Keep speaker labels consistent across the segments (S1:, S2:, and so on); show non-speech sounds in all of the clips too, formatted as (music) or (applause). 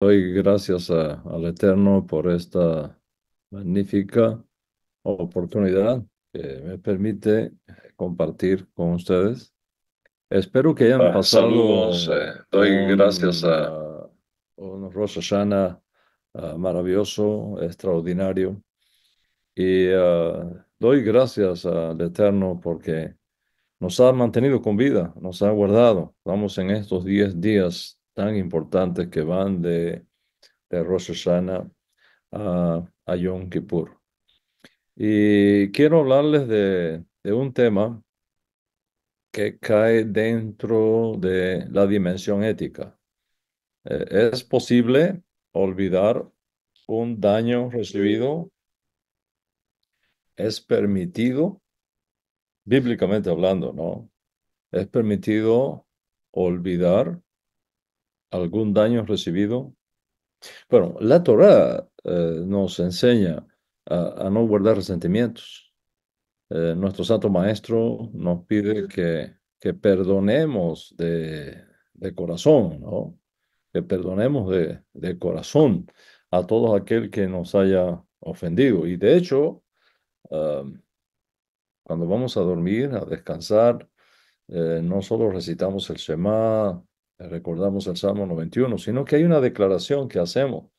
S1: Doy gracias al Eterno por esta magnífica oportunidad que me permite eh, compartir con ustedes. Espero que hayan ah, pasado. Eh, doy gracias a un Rosh ah, maravilloso, extraordinario. Y ah, doy gracias al Eterno porque nos ha mantenido con vida, nos ha guardado. Vamos en estos 10 días tan importantes que van de, de Rosh Hashanah a, a, Yom Kippur. Y quiero hablarles de, un tema que cae dentro de la dimensión ética. Eh, es posible olvidar un daño recibido. Es permitido, bíblicamente hablando, ¿no? Es permitido olvidar algún daño recibido? Bueno, la Torah eh, nos enseña a, no guardar resentimientos. Eh, nuestro Santo Maestro nos pide que, que perdonemos de, corazón, ¿no? que perdonemos de, corazón a todo aquel que nos haya ofendido. Y de hecho, cuando vamos a dormir, a descansar, eh, no solo recitamos el Shema, recordamos el Salmo 91, sino que hay una declaración que hacemos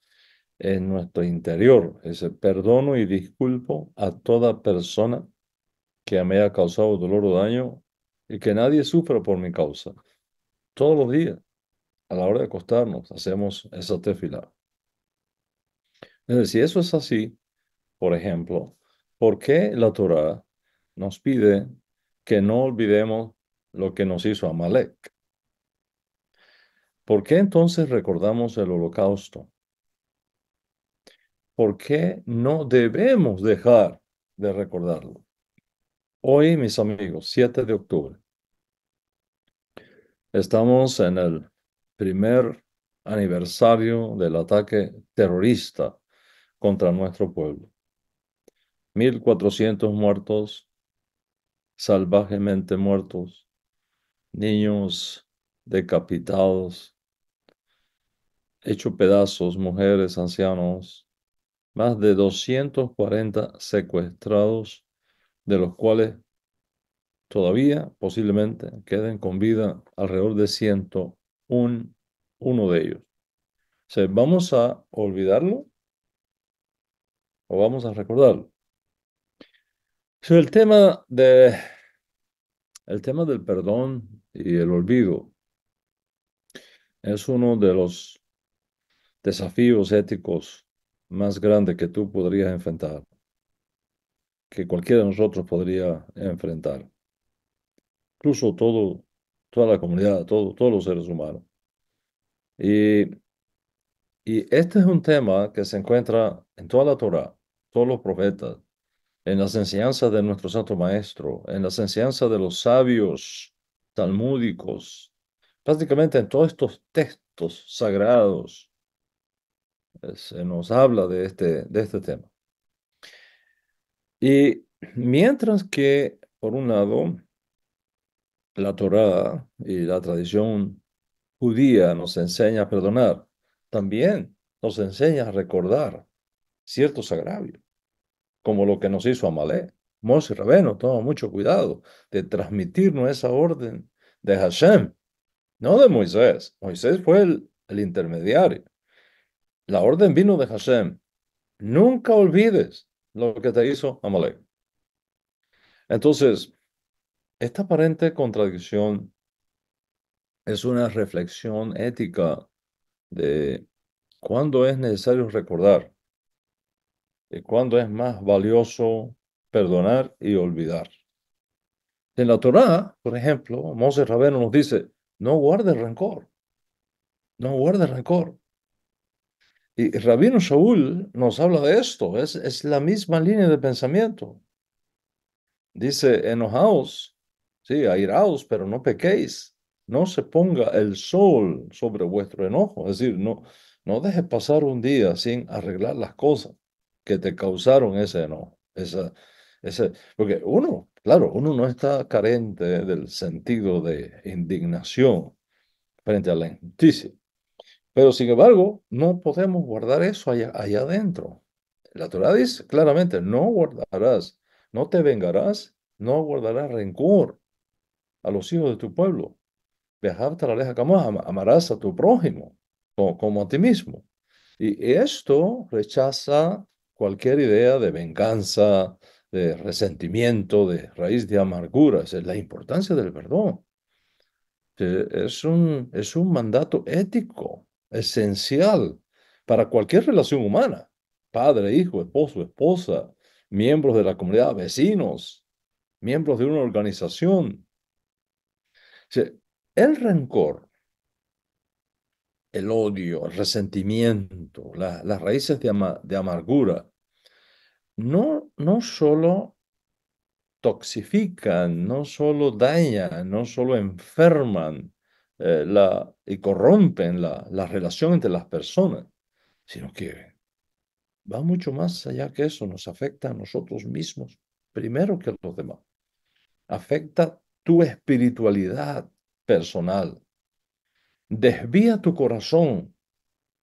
S1: en nuestro interior. Ese perdono y disculpo a toda persona que me ha causado dolor o daño y que nadie sufra por mi causa. Todos los días, a la hora de acostarnos, hacemos esa tefila. Si eso es así, por ejemplo, ¿por qué la Torah nos pide que no olvidemos lo que nos hizo Amalek? ¿Por qué entonces recordamos el holocausto? ¿Por qué no debemos dejar de recordarlo? Hoy, mis amigos, 7 de octubre, estamos en el primer aniversario del ataque terrorista contra nuestro pueblo. 1.400 muertos, salvajemente muertos, niños decapitados, hecho pedazos mujeres, ancianos, más de 240 secuestrados, de los cuales todavía posiblemente queden con vida alrededor de 101 uno de ellos. ¿vamos a olvidarlo o vamos a recordarlo? el tema de el tema del perdón y el olvido es uno de los desafíos éticos más grandes que tú podrías enfrentar, que cualquiera de nosotros podría enfrentar. Incluso todo, toda la comunidad, todos los seres humanos. Y, y este es un tema que se encuentra en toda la Torah, todos los profetas, en las enseñanzas de nuestro Santo Maestro, en las enseñanzas de los sabios talmúdicos, prácticamente en todos estos textos sagrados pues, se nos habla de este, de este tema. Y mientras que, por un lado, la Torá y la tradición judía nos enseña a perdonar, también nos enseña a recordar ciertos agravios, como lo que nos hizo Amalé. Rabén Rabeno toma mucho cuidado de transmitirnos esa orden de Hashem, no de Moisés. Moisés fue el, el intermediario. La orden vino de Hashem. Nunca olvides lo que te hizo Amalek. Entonces, esta aparente contradicción es una reflexión ética de cuándo es necesario recordar y cuándo es más valioso perdonar y olvidar. En la Torá, por ejemplo, Moses Rabeno nos dice, no guardes rencor, no guardes rencor. Y Rabino Shaul nos habla de esto, es, es la misma línea de pensamiento. Dice, enojaos, sí, airaos, pero no pequéis. No se ponga el sol sobre vuestro enojo. Es decir, no, no dejes pasar un día sin arreglar las cosas que te causaron ese enojo. Esa, ese, porque uno, claro, uno no está carente del sentido de indignación frente a la injusticia. Pero sin embargo, no podemos guardar eso allá, adentro. La Torah dice claramente, no guardarás, no te vengarás, no guardarás rencor a los hijos de tu pueblo. Amarás a tu prójimo como, a ti mismo. Y esto rechaza cualquier idea de venganza, de resentimiento, de raíz de amarguras. Es la importancia del perdón. Eh, es un, es un mandato ético esencial para cualquier relación humana, padre, hijo, esposo, esposa, miembros de la comunidad, vecinos, miembros de una organización. El rencor, el odio, el resentimiento, las raíces de, amargura, no, no solo toxifican, no solo dañan, no solo enferman, eh, la, y corrompen la, la relación entre las personas, sino que va mucho más allá que eso, nos afecta a nosotros mismos primero que a los demás. Afecta tu espiritualidad personal. Desvía tu corazón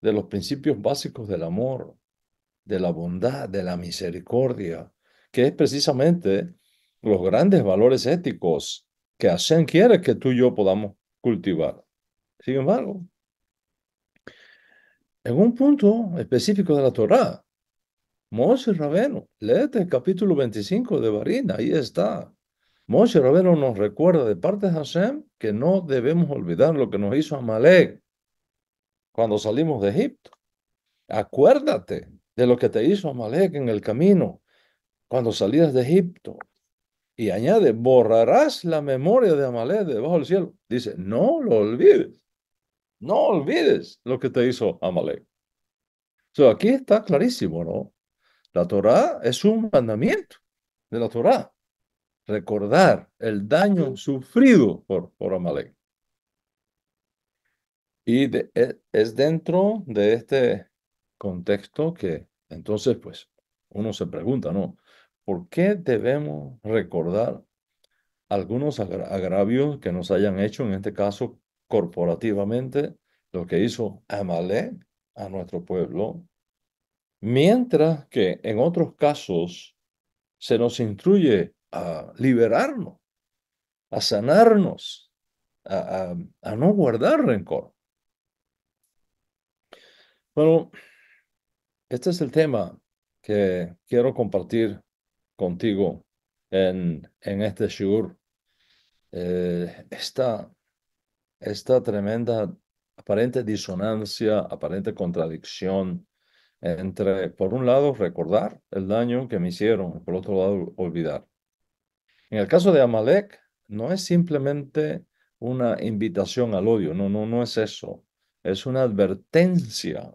S1: de los principios básicos del amor, de la bondad, de la misericordia, que es precisamente los grandes valores éticos que hacen quiere que tú y yo podamos cultivar. Sin embargo, en un punto específico de la Torá, Moshe Rabenu, léete el capítulo 25 de Barina, ahí está. Moshe Rabenu nos recuerda de parte de Hashem que no debemos olvidar lo que nos hizo Amalek cuando salimos de Egipto. Acuérdate de lo que te hizo Amalek en el camino cuando salías de Egipto. Y añade, borrarás la memoria de Amalek debajo del cielo. Dice, no lo olvides. No olvides lo que te hizo Amalek. So, aquí está clarísimo, ¿no? La Torá es un mandamiento de la Torá Recordar el daño sufrido por, por Amalek. Y e, es dentro de este contexto que entonces, pues, uno se pregunta, ¿no? ¿Por qué debemos recordar algunos agravios que nos hayan hecho, en este caso corporativamente, lo que hizo Amalé a nuestro pueblo? Mientras que en otros casos se nos instruye a liberarnos, a sanarnos, a, a no guardar rencor. Bueno, este es el tema que quiero compartir contigo en, en este shiur. Eh, esta, esta tremenda aparente disonancia, aparente contradicción entre, por un lado, recordar el daño que me hicieron, por otro lado, olvidar. En el caso de Amalek, no es simplemente una invitación al odio, no, no, no es eso. Es una advertencia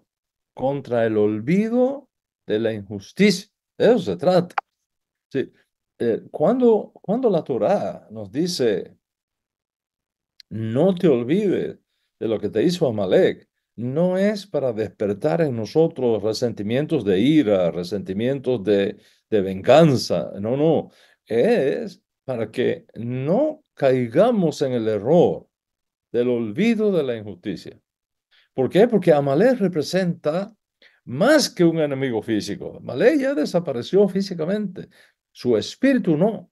S1: contra el olvido de la injusticia. De eso se trata. Eh, cuando, cuando la Torá nos dice, no te olvides de lo que te hizo Amalek, no es para despertar en nosotros resentimientos de ira, resentimientos de, de venganza, no, no, es para que no caigamos en el error del olvido de la injusticia. ¿Por qué? Porque Amalek representa más que un enemigo físico. Amalek ya desapareció físicamente, su espíritu no.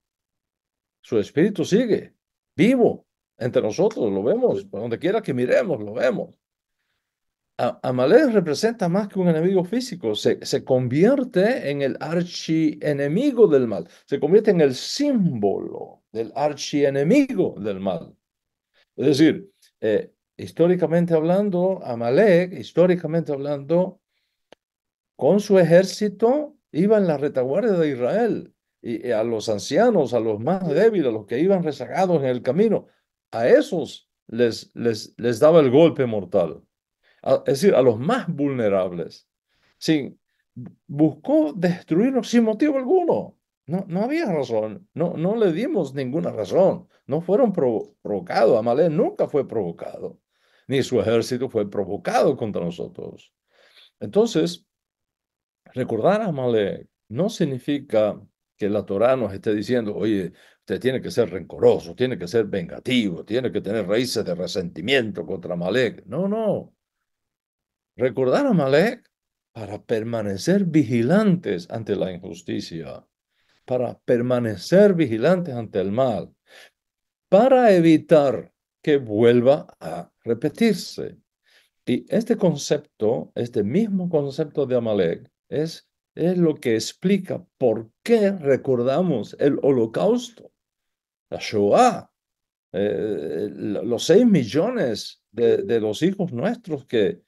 S1: Su espíritu sigue vivo entre nosotros, lo vemos, por donde quiera que miremos, lo vemos. Amalek representa más que un enemigo físico, se, convierte en el archienemigo del mal, se convierte en el símbolo del archienemigo del mal. Es decir, eh, históricamente hablando, Amalek, históricamente hablando, con su ejército iba en la retaguardia de Israel, y a los ancianos, a los más débiles, a los que iban rezagados en el camino, a esos les, les, les daba el golpe mortal. es decir, a los más vulnerables. Sí, buscó destruirnos sin motivo alguno. No, no había razón, no, no le dimos ninguna razón. No fueron provocados, Amalek nunca fue provocado, ni su ejército fue provocado contra nosotros. Entonces, recordar a Amalek no significa que la Torá nos esté diciendo, oye, usted tiene que ser rencoroso, tiene que ser vengativo, tiene que tener raíces de resentimiento contra Malek. No, no. Recordar a Malek para permanecer vigilantes ante la injusticia, para permanecer vigilantes ante el mal, para evitar que vuelva a repetirse. Y este concepto, este mismo concepto de Amalek, es es lo que explica por qué recordamos el holocausto, la Shoah, eh, eh, los seis millones de, los hijos nuestros, que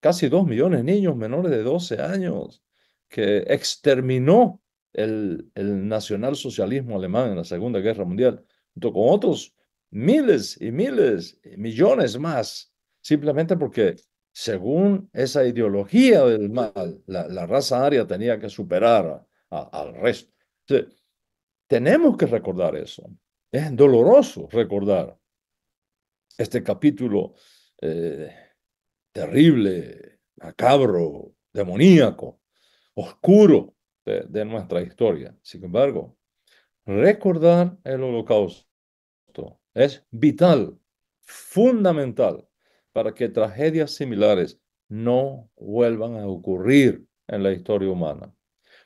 S1: casi dos millones de niños menores de 12 años, que exterminó el, el nacionalsocialismo alemán en la Segunda Guerra Mundial, junto con otros miles y miles, millones más, simplemente porque según esa ideología del mal, la, raza aria tenía que superar al resto. tenemos que recordar eso. Es doloroso recordar este capítulo eh, terrible, macabro, demoníaco, oscuro de nuestra historia. Sin embargo, recordar el holocausto es vital, fundamental para que tragedias similares no vuelvan a ocurrir en la historia humana.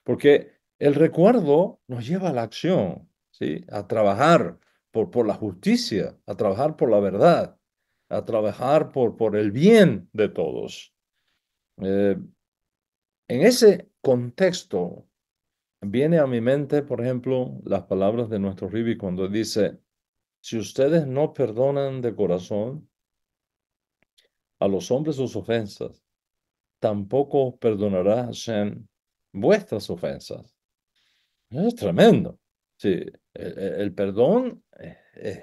S1: Porque el recuerdo nos lleva a la acción, ¿sí? a trabajar por, por la justicia, a trabajar por la verdad, a trabajar por, por el bien de todos. Eh, en ese contexto viene a mi mente, por ejemplo, las palabras de nuestro Ribi cuando dice, si ustedes no perdonan de corazón, a los hombres sus ofensas, tampoco perdonarás vuestras ofensas. es tremendo. Sí, el, perdón eh, eh,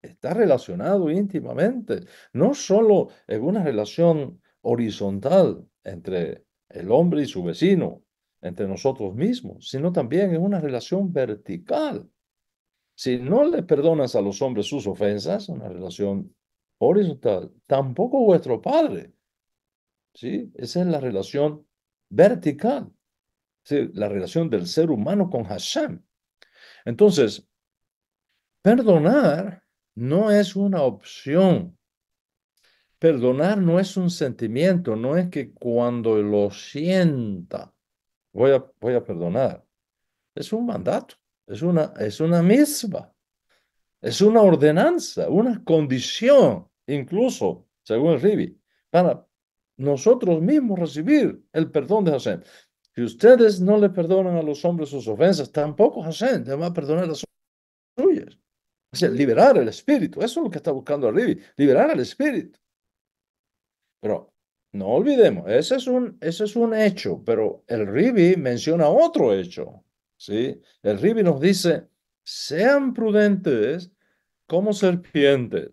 S1: está relacionado íntimamente, no solo en una relación horizontal entre el hombre y su vecino, entre nosotros mismos, sino también en una relación vertical. Si no le perdonas a los hombres sus ofensas, una relación horizontal, tampoco vuestro Padre. ¿Sí? Esa es la relación vertical, la relación del ser humano con Hashem. Entonces, perdonar no es una opción. Perdonar no es un sentimiento, no es que cuando lo sienta voy a, voy a perdonar. Es un mandato, es una, es una misma, es una ordenanza, una condición incluso, según el Ribi, para nosotros mismos recibir el perdón de Hashem. Si ustedes no le perdonan a los hombres sus ofensas, tampoco Hashem te va a perdonar las suyas. Es sea, liberar el espíritu. Eso es lo que está buscando el Ribi, liberar el espíritu. Pero no olvidemos, ese es un, ese es un hecho, pero el Ribi menciona otro hecho. ¿sí? El Ribi nos dice, sean prudentes como serpientes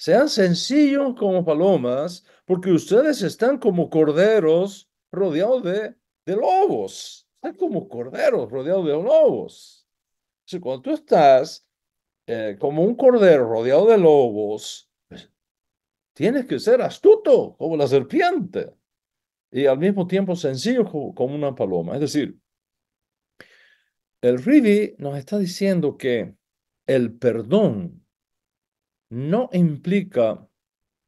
S1: sean sencillos como palomas, porque ustedes están como corderos rodeados de, lobos. Están como corderos rodeados de lobos. cuando tú estás eh, como un cordero rodeado de lobos, pues, tienes que ser astuto como la serpiente y al mismo tiempo sencillo como una paloma. Es decir, el Rivi nos está diciendo que el perdón no implica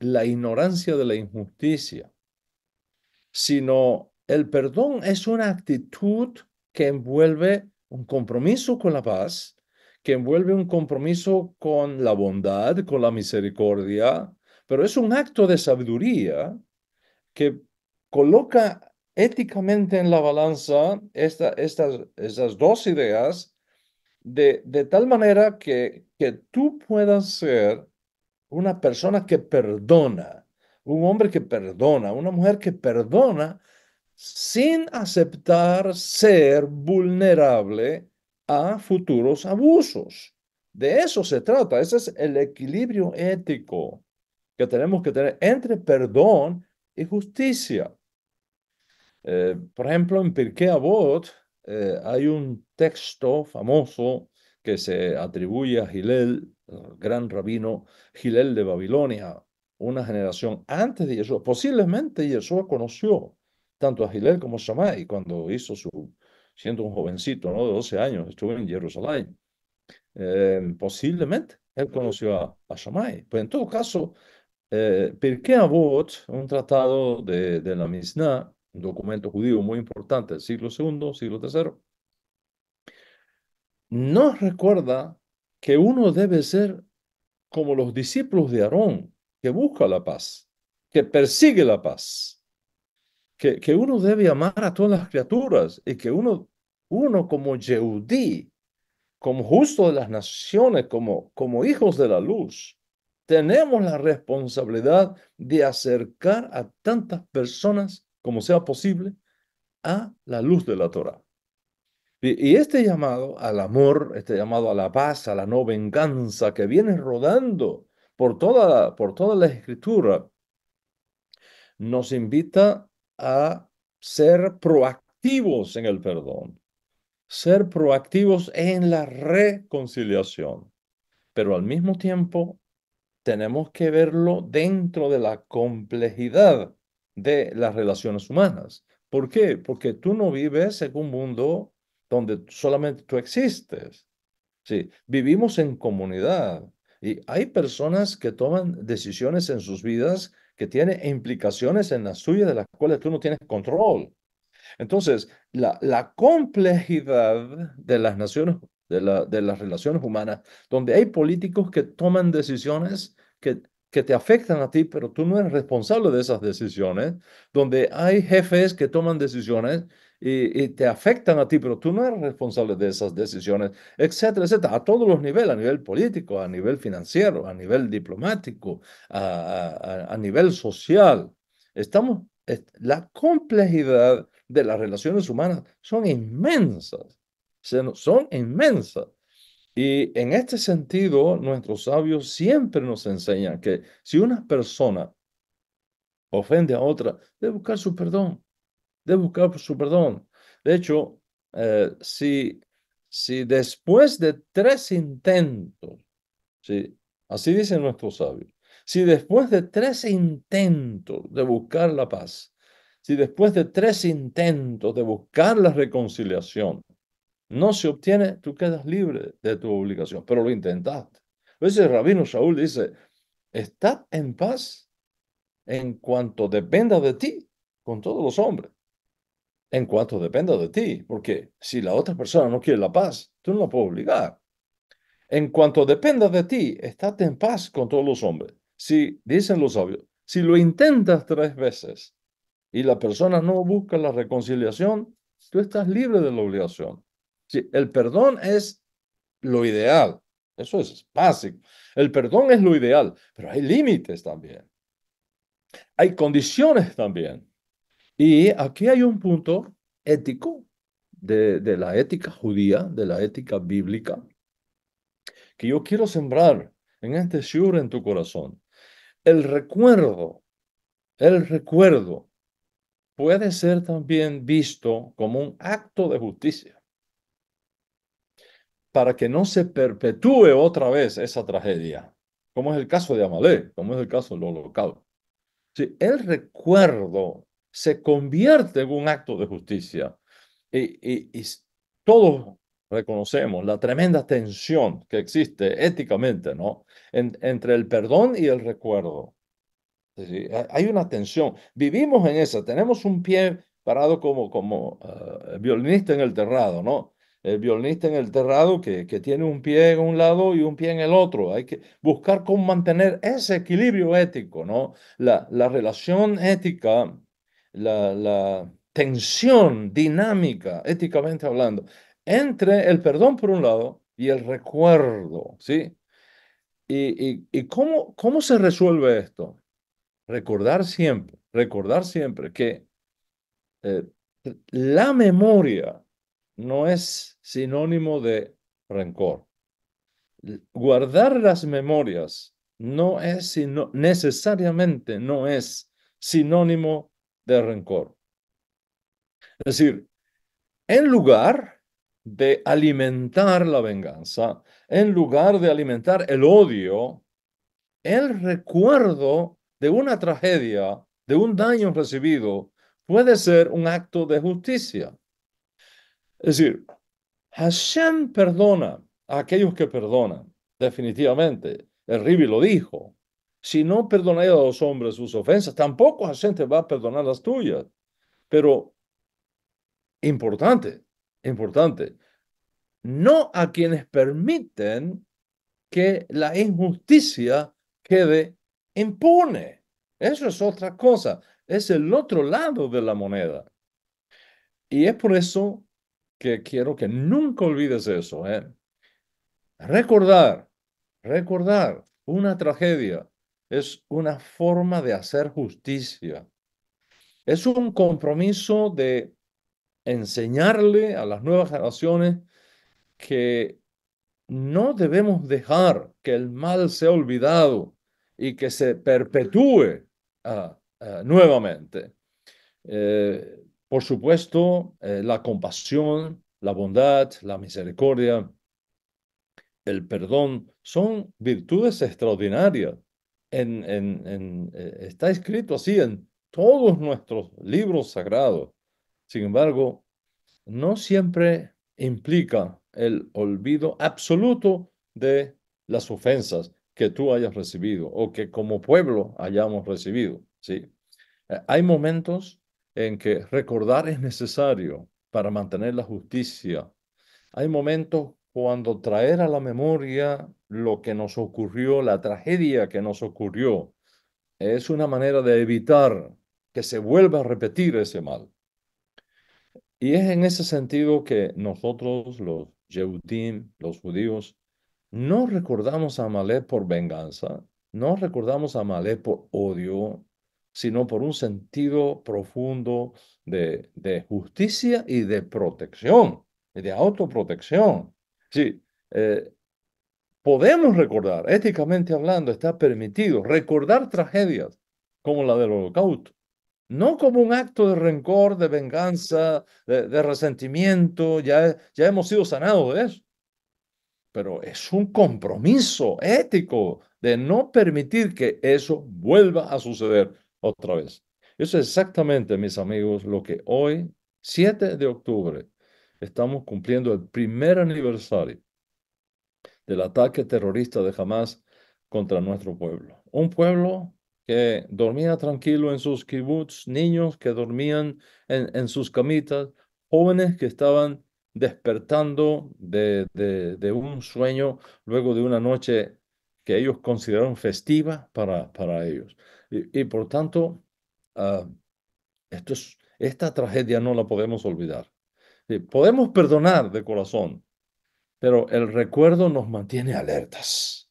S1: la ignorancia de la injusticia, sino el perdón es una actitud que envuelve un compromiso con la paz, que envuelve un compromiso con la bondad, con la misericordia, pero es un acto de sabiduría que coloca éticamente en la balanza estas, esas dos ideas de, de tal manera que, que tú puedas ser una persona que perdona, un hombre que perdona, una mujer que perdona sin aceptar ser vulnerable a futuros abusos. De eso se trata, ese es el equilibrio ético que tenemos que tener entre perdón y justicia. Eh, por ejemplo, en Pirkei Avot eh, hay un texto famoso que se atribuye a Gilel, el gran rabino Gilel de Babilonia, una generación antes de Yeshua. Posiblemente Yeshua conoció tanto a Gilel como a Shammai cuando hizo su, siendo un jovencito ¿no? de 12 años, estuvo en Jerusalén. Em, posiblemente él conoció a, a Shammai. Pues en todo caso, eh, qué Avot, un tratado de, la Mishnah, un documento judío muy importante del siglo II, siglo III, nos recuerda que uno debe ser como los discípulos de Aarón, que busca la paz, que persigue la paz, que, que uno debe amar a todas las criaturas y que uno, uno como Yehudí, como justo de las naciones, como, como hijos de la luz, tenemos la responsabilidad de acercar a tantas personas como sea posible a la luz de la Torah. Y, este llamado al amor, este llamado a la paz, a la no venganza que viene rodando por toda, por toda la escritura, nos invita a ser proactivos en el perdón, ser proactivos en la reconciliación, pero al mismo tiempo tenemos que verlo dentro de la complejidad de las relaciones humanas. ¿Por qué? Porque tú no vives en un mundo donde solamente tú existes. Sí, vivimos en comunidad y hay personas que toman decisiones en sus vidas que tienen implicaciones en las suyas de las cuales tú no tienes control. Entonces, la, complejidad de las naciones, de, la, de las relaciones humanas, donde hay políticos que toman decisiones que que te afectan a ti, pero tú no eres responsable de esas decisiones, donde hay jefes que toman decisiones y, te afectan a ti, pero tú no eres responsable de esas decisiones, etcétera, etcétera, a todos los niveles, a nivel político, a nivel financiero, a nivel diplomático, a, a, a nivel social. Estamos, la complejidad de las relaciones humanas son inmensas, son inmensas. Y en este sentido, nuestros sabios siempre nos enseñan que si una persona ofende a otra, debe buscar su perdón de buscar su perdón. De hecho, eh, si, si después de tres intentos, ¿sí? así dice nuestro sabio si después de tres intentos de buscar la paz, si después de tres intentos de buscar la reconciliación, no se obtiene, tú quedas libre de tu obligación, pero lo intentaste. A veces el Rabino Saúl dice, está en paz en cuanto dependa de ti con todos los hombres en cuanto dependa de ti, porque si la otra persona no quiere la paz, tú no la puedes obligar. En cuanto dependa de ti, estate en paz con todos los hombres. Si, dicen los sabios, si lo intentas tres veces y la persona no busca la reconciliación, tú estás libre de la obligación. Si el perdón es lo ideal, eso es básico. El perdón es lo ideal, pero hay límites también. Hay condiciones también. Y aquí hay un punto ético de, la ética judía, de la ética bíblica, que yo quiero sembrar en este shiur en tu corazón. El recuerdo, el recuerdo puede ser también visto como un acto de justicia para que no se perpetúe otra vez esa tragedia, como es el caso de Amalé, como es el caso de del holocausto. Si el recuerdo se convierte en un acto de justicia. Y, todos reconocemos la tremenda tensión que existe éticamente, ¿no? entre el perdón y el recuerdo. hay una tensión. Vivimos en esa. Tenemos un pie parado como, como eh, violinista en el terrado, ¿no? El violinista en el terrado que, que tiene un pie en un lado y un pie en el otro. Hay que buscar cómo mantener ese equilibrio ético, ¿no? La, la relación ética la, tensión dinámica, éticamente hablando, entre el perdón por un lado y el recuerdo, ¿sí? ¿Y, cómo, cómo se resuelve esto? Recordar siempre, recordar siempre que eh, la memoria no es sinónimo de rencor. Guardar las memorias no es sino, necesariamente no es sinónimo de rencor. Es decir, en lugar de alimentar la venganza, en lugar de alimentar el odio, el recuerdo de una tragedia, de un daño recibido, puede ser un acto de justicia. Es decir, Hashem perdona a aquellos que perdonan, definitivamente. El Ribi lo dijo si no perdonáis a los hombres sus ofensas, tampoco la gente va a perdonar las tuyas. Pero, importante, importante, no a quienes permiten que la injusticia quede impune. Eso es otra cosa, es el otro lado de la moneda. Y es por eso que quiero que nunca olvides eso. ¿eh? Recordar, recordar una tragedia es una forma de hacer justicia. Es un compromiso de enseñarle a las nuevas generaciones que no debemos dejar que el mal sea olvidado y que se perpetúe ah, ah, nuevamente. Eh, por supuesto, eh, la compasión, la bondad, la misericordia, el perdón son virtudes extraordinarias eh, está escrito así en todos nuestros libros sagrados. Sin embargo, no siempre implica el olvido absoluto de las ofensas que tú hayas recibido o que como pueblo hayamos recibido. ¿sí? Eh, hay momentos en que recordar es necesario para mantener la justicia. Hay momentos cuando traer a la memoria lo que nos ocurrió, la tragedia que nos ocurrió, es una manera de evitar que se vuelva a repetir ese mal. Y es en ese sentido que nosotros, los Yehudim, los judíos, no recordamos a Malé por venganza, no recordamos a Malé por odio, sino por un sentido profundo de, justicia y de protección, de autoprotección. Sí, eh, podemos recordar, éticamente hablando, está permitido recordar tragedias como la del holocausto, no como un acto de rencor, de venganza, de, resentimiento, ya, ya hemos sido sanados de eso, pero es un compromiso ético de no permitir que eso vuelva a suceder otra vez. Eso es exactamente, mis amigos, lo que hoy, 7 de octubre, estamos cumpliendo el primer aniversario del ataque terrorista de Hamas contra nuestro pueblo. Un pueblo que dormía tranquilo en sus kibbutz, niños que dormían en, sus camitas, jóvenes que estaban despertando de, de, un sueño luego de una noche que ellos consideraron festiva para, para ellos. Y, por tanto, ah, esta tragedia no la podemos olvidar podemos perdonar de corazón, pero el recuerdo nos mantiene alertas.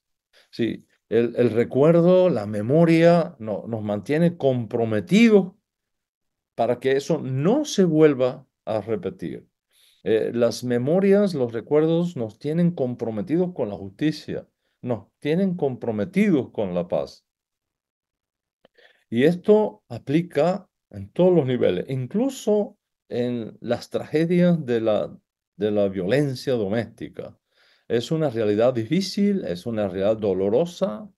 S1: Sí, el, recuerdo, la memoria no, nos mantiene comprometidos para que eso no se vuelva a repetir. Eh, las memorias, los recuerdos nos tienen comprometidos con la justicia, nos tienen comprometidos con la paz. Y esto aplica en todos los niveles, incluso en las tragedias de la, de la violencia doméstica. Es una realidad difícil, es una realidad dolorosa,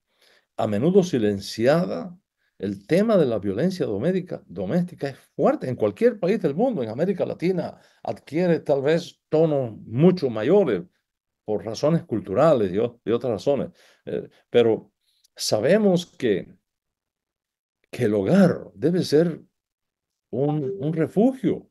S1: a menudo silenciada. El tema de la violencia doméstica, doméstica es fuerte en cualquier país del mundo, en América Latina adquiere tal vez tonos mucho mayores por razones culturales y, otras razones. Eh, pero sabemos que, que el hogar debe ser un, un refugio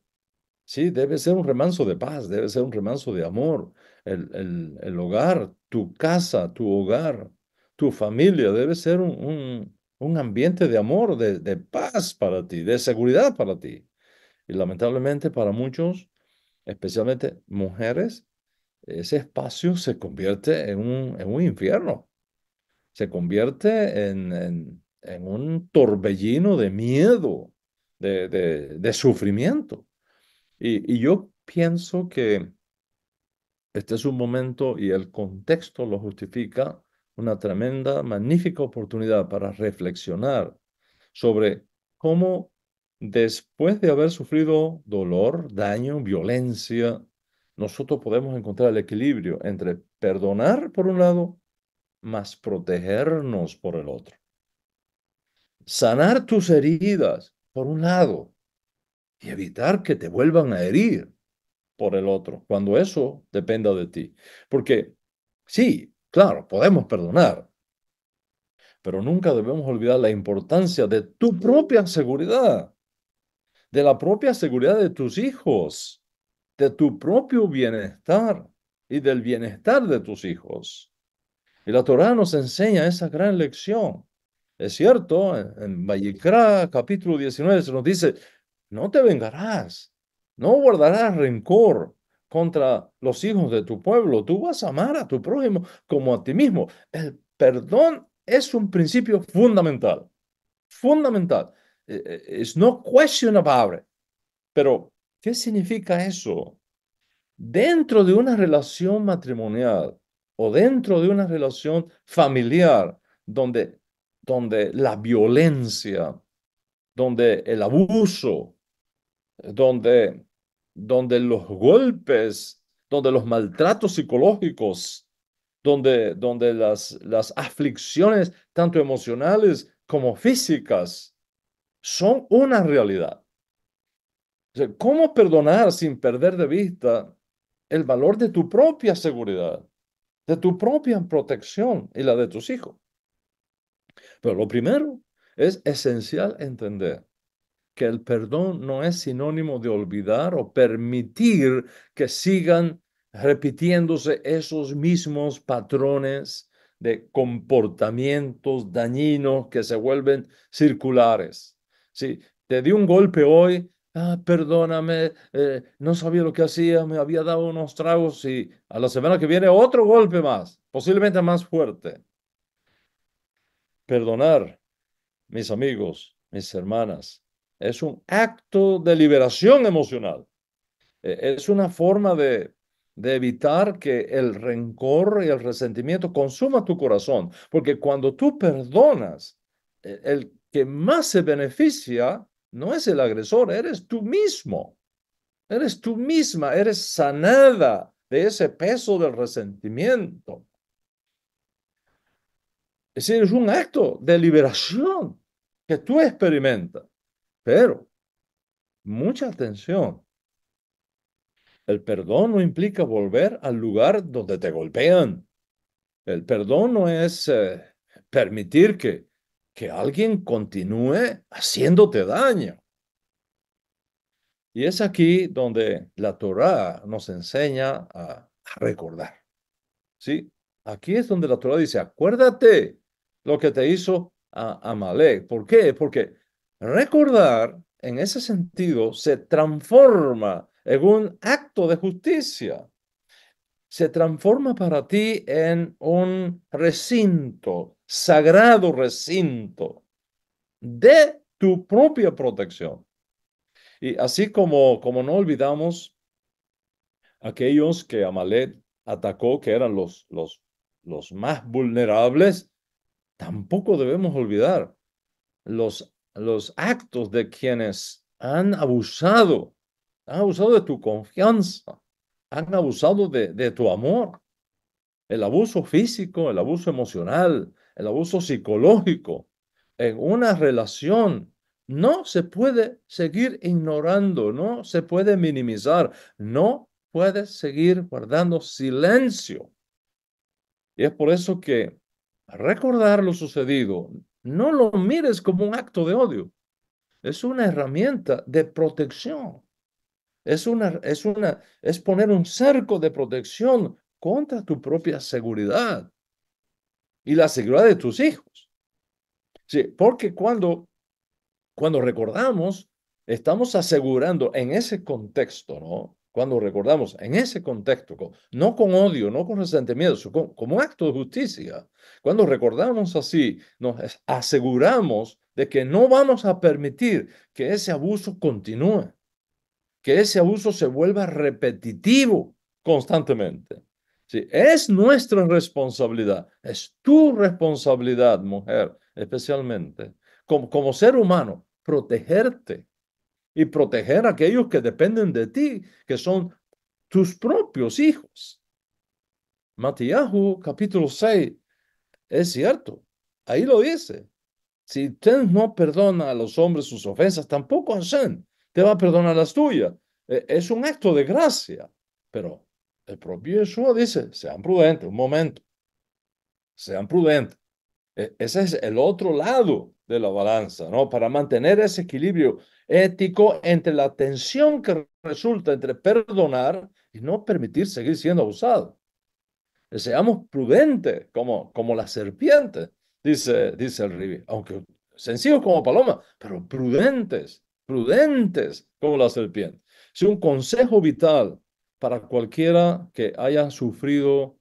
S1: Sí, debe ser un remanso de paz, debe ser un remanso de amor. El, hogar, tu casa, tu hogar, tu familia, debe ser un, un, ambiente de amor, de, paz para ti, de seguridad para ti. Y lamentablemente para muchos, especialmente mujeres, ese espacio se convierte en un, en un infierno, se convierte en, en, un torbellino de miedo, de sufrimiento. Y, yo pienso que este es un momento y el contexto lo justifica, una tremenda, magnífica oportunidad para reflexionar sobre cómo después de haber sufrido dolor, daño, violencia, nosotros podemos encontrar el equilibrio entre perdonar por un lado, más protegernos por el otro. Sanar tus heridas por un lado, y evitar que te vuelvan a herir por el otro, cuando eso dependa de ti. Porque sí, claro, podemos perdonar, pero nunca debemos olvidar la importancia de tu propia seguridad, de la propia seguridad de tus hijos, de tu propio bienestar y del bienestar de tus hijos. Y la Torá nos enseña esa gran lección. Es cierto, en, Bayikra, capítulo 19, se nos dice, no te vengarás, no guardarás rencor contra los hijos de tu pueblo, tú vas a amar a tu prójimo como a ti mismo. El perdón es un principio fundamental, fundamental. Eh, eh, es no question about Pero, ¿qué significa eso? Dentro de una relación matrimonial o dentro de una relación familiar donde, donde la violencia, donde el abuso, donde, donde los golpes, donde los maltratos psicológicos, donde, donde las, aflicciones, tanto emocionales como físicas, son una realidad. ¿Cómo perdonar sin perder de vista el valor de tu propia seguridad, de tu propia protección y la de tus hijos? Pero lo primero es esencial entender que el perdón no es sinónimo de olvidar o permitir que sigan repitiéndose esos mismos patrones de comportamientos dañinos que se vuelven circulares. Si te di un golpe hoy, ah, perdóname, eh, no sabía lo que hacía, me había dado unos tragos y a la semana que viene otro golpe más, posiblemente más fuerte. Perdonar, mis amigos, mis hermanas, es un acto de liberación emocional. E, es una forma de, evitar que el rencor y el resentimiento consuma tu corazón, porque cuando tú perdonas, e, el que más se beneficia no es el agresor, eres tú mismo. Eres tú misma, eres sanada de ese peso del resentimiento. Es decir, es un acto de liberación que tú experimentas. Pero, mucha atención, el perdón no implica volver al lugar donde te golpean. El perdón no es eh, permitir que, que alguien continúe haciéndote daño. Y es aquí donde la Torá nos enseña a, recordar. ¿Sí? Aquí es donde la Torá dice, acuérdate lo que te hizo a Amalek. ¿Por qué? Porque Recordar, en ese sentido, se transforma en un acto de justicia. Se transforma para ti en un recinto, sagrado recinto de tu propia protección. Y así como, como no olvidamos aquellos que Amalet atacó, que eran los, los, los más vulnerables, tampoco debemos olvidar los los actos de quienes han abusado, han abusado de tu confianza, han abusado de, tu amor. El abuso físico, el abuso emocional, el abuso psicológico en una relación no se puede seguir ignorando, no se puede minimizar, no puedes seguir guardando silencio. Y es por eso que recordar lo sucedido no lo mires como un acto de odio. Es una herramienta de protección. Es, una, es, una, es poner un cerco de protección contra tu propia seguridad y la seguridad de tus hijos. Sí, porque cuando, cuando recordamos, estamos asegurando en ese contexto, ¿no? cuando recordamos en ese contexto, no con odio, no con resentimiento, sino como un acto de justicia, cuando recordamos así, nos aseguramos de que no vamos a permitir que ese abuso continúe, que ese abuso se vuelva repetitivo constantemente. Sí, es nuestra responsabilidad, es tu responsabilidad, mujer, especialmente, como, como ser humano, protegerte y proteger a aquellos que dependen de ti, que son tus propios hijos. Matías, capítulo 6, es cierto, ahí lo dice. Si usted no perdona a los hombres sus ofensas, tampoco hacen te va a perdonar las tuyas. E, es un acto de gracia. Pero el propio Yeshua dice, sean prudentes, un momento, sean prudentes. E, ese es el otro lado de la balanza, ¿no? Para mantener ese equilibrio ético entre la tensión que resulta entre perdonar y no permitir seguir siendo abusado. Seamos prudentes como, como la serpiente, dice, dice el Ribi, aunque sencillos como paloma, pero prudentes, prudentes como la serpiente. Es un consejo vital para cualquiera que haya sufrido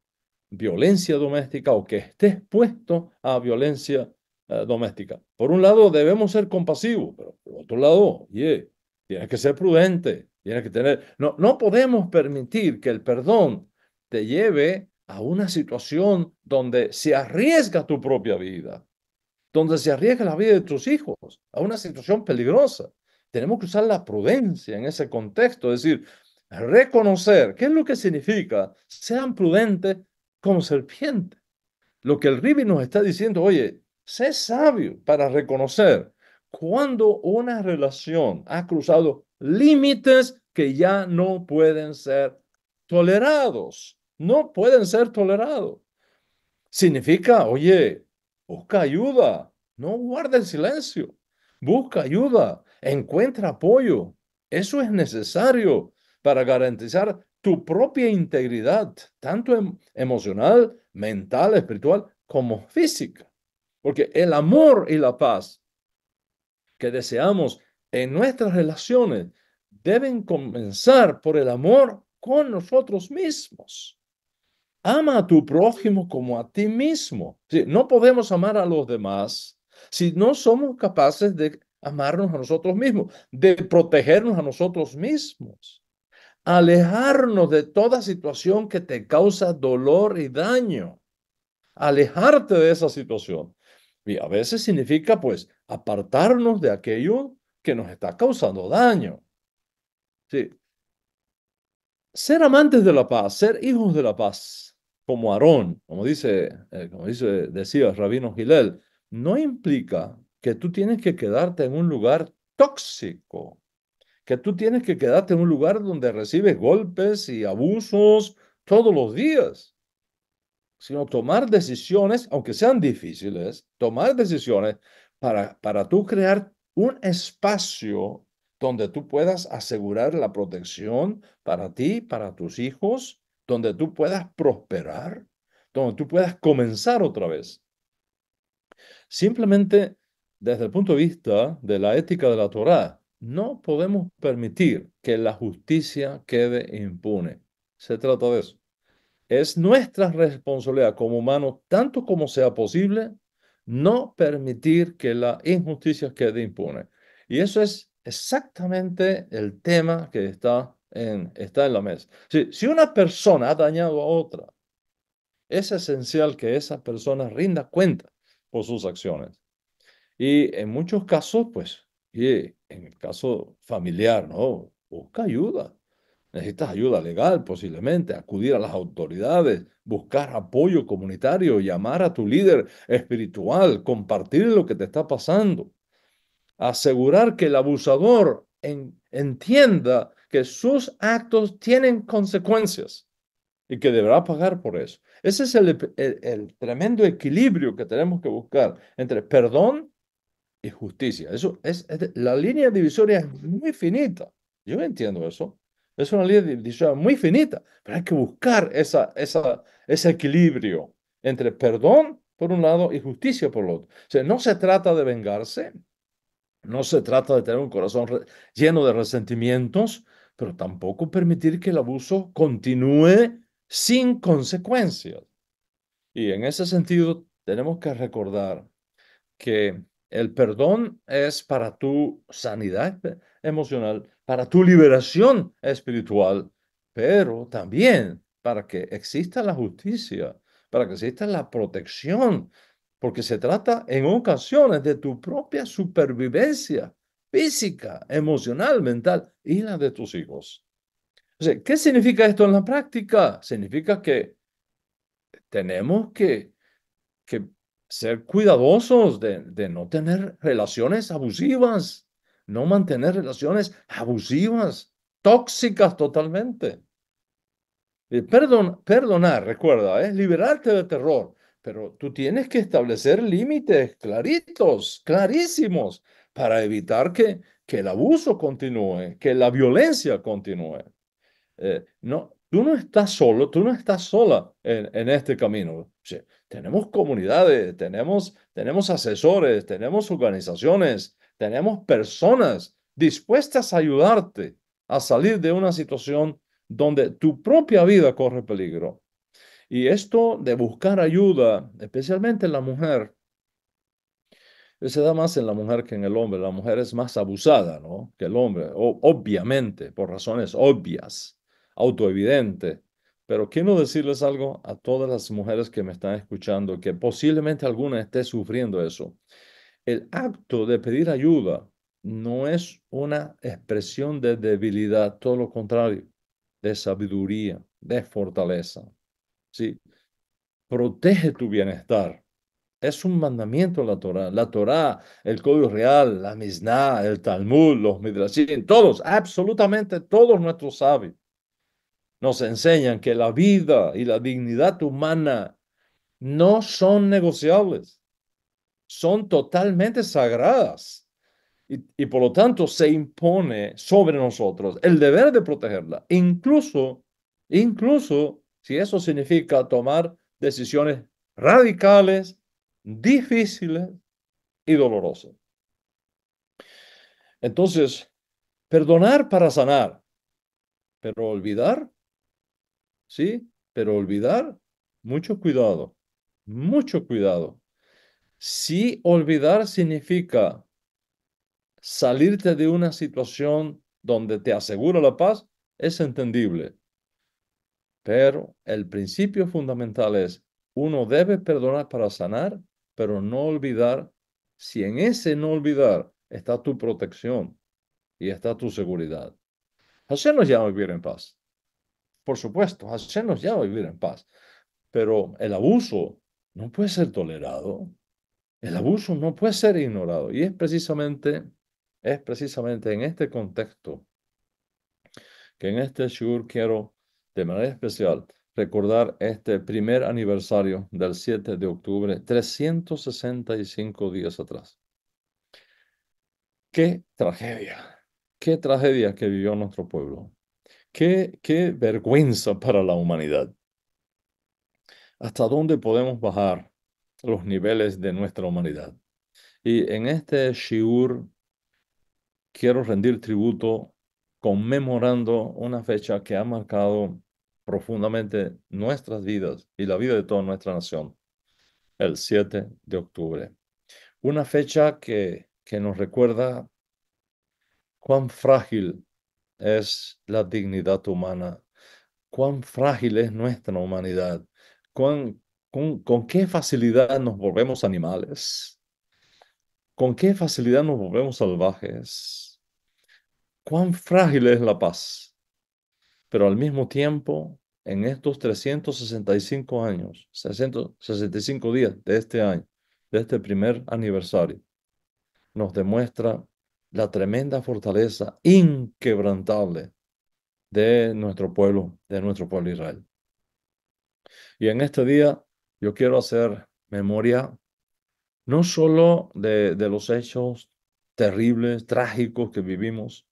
S1: violencia doméstica o que esté expuesto a violencia eh, doméstica. Por un lado, debemos ser compasivos, pero por otro lado, tienes que ser prudente, tienes que tener... No, no podemos permitir que el perdón te lleve a una situación donde se arriesga tu propia vida, donde se arriesga la vida de tus hijos, a una situación peligrosa. Tenemos que usar la prudencia en ese contexto, es decir, reconocer qué es lo que significa sean prudentes como serpiente. Lo que el Ribi nos está diciendo, oye, Sé sabio para reconocer cuando una relación ha cruzado límites que ya no pueden ser tolerados. No pueden ser tolerados. Significa, oye, busca ayuda, no el silencio, busca ayuda, encuentra apoyo. Eso es necesario para garantizar tu propia integridad, tanto em-, emocional, mental, espiritual, como física. Porque el amor y la paz que deseamos en nuestras relaciones deben comenzar por el amor con nosotros mismos. Ama a tu prójimo como a ti mismo. no podemos amar a los demás si no somos capaces de amarnos a nosotros mismos, de protegernos a nosotros mismos, alejarnos de toda situación que te causa dolor y daño, alejarte de esa situación. Y a veces significa, pues, apartarnos de aquello que nos está causando daño. Sí. Ser amantes de la paz, ser hijos de la paz, como Aarón, como dice, eh, como dice, decía Rabino Gilel, no implica que tú tienes que quedarte en un lugar tóxico, que tú tienes que quedarte en un lugar donde recibes golpes y abusos todos los días sino tomar decisiones, aunque sean difíciles, tomar decisiones para, para tú crear un espacio donde tú puedas asegurar la protección para ti, para tus hijos, donde tú puedas prosperar, donde tú puedas comenzar otra vez. Simplemente desde el punto de vista de la ética de la Torá, no podemos permitir que la justicia quede impune. Se trata de eso. Es nuestra responsabilidad como humanos, tanto como sea posible, no permitir que la injusticia quede impune. Y eso es exactamente el tema que está en, está en la mesa. Si, si una persona ha dañado a otra, es esencial que esa persona rinda cuenta por sus acciones. Y en muchos casos, pues, y en el caso familiar, ¿no? Busca ayuda. Necesitas ayuda legal posiblemente, acudir a las autoridades, buscar apoyo comunitario, llamar a tu líder espiritual, compartir lo que te está pasando. Asegurar que el abusador entienda que sus actos tienen consecuencias y que deberá pagar por eso. Ese es el, tremendo equilibrio que tenemos que buscar entre perdón y justicia. Eso es, la línea divisoria es muy finita. Yo entiendo eso. Es una línea muy finita, pero hay que buscar esa, esa, ese equilibrio entre perdón por un lado y justicia por el otro. sea, no se trata de vengarse, no se trata de tener un corazón lleno de resentimientos, pero tampoco permitir que el abuso continúe sin consecuencias. Y en ese sentido, tenemos que recordar que el perdón es para tu sanidad, emocional, para tu liberación espiritual, pero también para que exista la justicia, para que exista la protección, porque se trata en ocasiones de tu propia supervivencia física, emocional, mental y la de tus hijos. ¿Qué significa esto en la práctica? Significa que tenemos que, que ser cuidadosos de, de no tener relaciones abusivas, no mantener relaciones abusivas, tóxicas totalmente. Eh, perdonar, recuerda, es liberarte del terror, pero tú tienes que establecer límites claritos, clarísimos, para evitar que, el abuso continúe, que la violencia continúe. Eh, no, tú no estás solo, tú no estás sola en, este camino. tenemos comunidades, tenemos, tenemos asesores, tenemos organizaciones, tenemos personas dispuestas a ayudarte a salir de una situación donde tu propia vida corre peligro. Y esto de buscar ayuda, especialmente en la mujer, se da más en la mujer que en el hombre. La mujer es más abusada ¿no? que el hombre, obviamente, por razones obvias, autoevidente. Pero quiero decirles algo a todas las mujeres que me están escuchando, que posiblemente alguna esté sufriendo eso. El acto de pedir ayuda no es una expresión de debilidad, todo lo contrario, de sabiduría, de fortaleza. ¿sí? Protege tu bienestar. Es un mandamiento la Torah. La Torah, el Código Real, la Miznah, el Talmud, los Midrashim, todos, absolutamente todos nuestros sabios nos enseñan que la vida y la dignidad humana no son negociables son totalmente sagradas y, por lo tanto se impone sobre nosotros el deber de protegerla, incluso, incluso si eso significa tomar decisiones radicales, difíciles y dolorosas. Entonces, perdonar para sanar, pero olvidar, sí, pero olvidar, mucho cuidado, mucho cuidado si olvidar significa salirte de una situación donde te asegura la paz, es entendible. Pero el principio fundamental es, uno debe perdonar para sanar, pero no olvidar. Si en ese no olvidar está tu protección y está tu seguridad. Hashem nos llama a vivir en paz. Por supuesto, hacernos nos a vivir en paz. Pero el abuso no puede ser tolerado. El abuso no puede ser ignorado y es precisamente, es precisamente en este contexto que en este Shur quiero de manera especial recordar este primer aniversario del 7 de octubre, 365 días atrás. ¡Qué tragedia! ¡Qué tragedia que vivió nuestro pueblo! ¡Qué, qué vergüenza para la humanidad! ¿Hasta dónde podemos bajar los niveles de nuestra humanidad. Y en este Shiur quiero rendir tributo conmemorando una fecha que ha marcado profundamente nuestras vidas y la vida de toda nuestra nación, el 7 de octubre. Una fecha que, que nos recuerda cuán frágil es la dignidad humana, cuán frágil es nuestra humanidad, cuán, ¿Con, qué facilidad nos volvemos animales? ¿Con qué facilidad nos volvemos salvajes? ¿Cuán frágil es la paz? Pero al mismo tiempo, en estos 365 años, 665 días de este año, de este primer aniversario, nos demuestra la tremenda fortaleza inquebrantable de nuestro pueblo, de nuestro pueblo Israel. Y en este día yo quiero hacer memoria no solo de, los hechos terribles, trágicos que vivimos,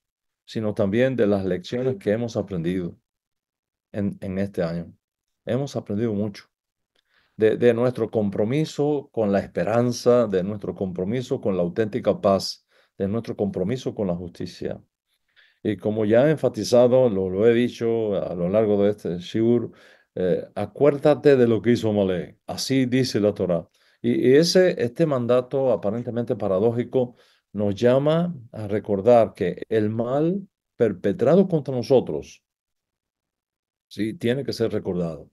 S1: sino también de las lecciones que hemos aprendido en, en este año. Hemos aprendido mucho. De, nuestro compromiso con la esperanza, de nuestro compromiso con la auténtica paz, de nuestro compromiso con la justicia. Y como ya he enfatizado, lo, lo he dicho a lo largo de este Shiur, eh, acuérdate de lo que hizo Malé, Así dice la Torah. Y, ese, este mandato aparentemente paradójico nos llama a recordar que el mal perpetrado contra nosotros, ¿sí? tiene que ser recordado.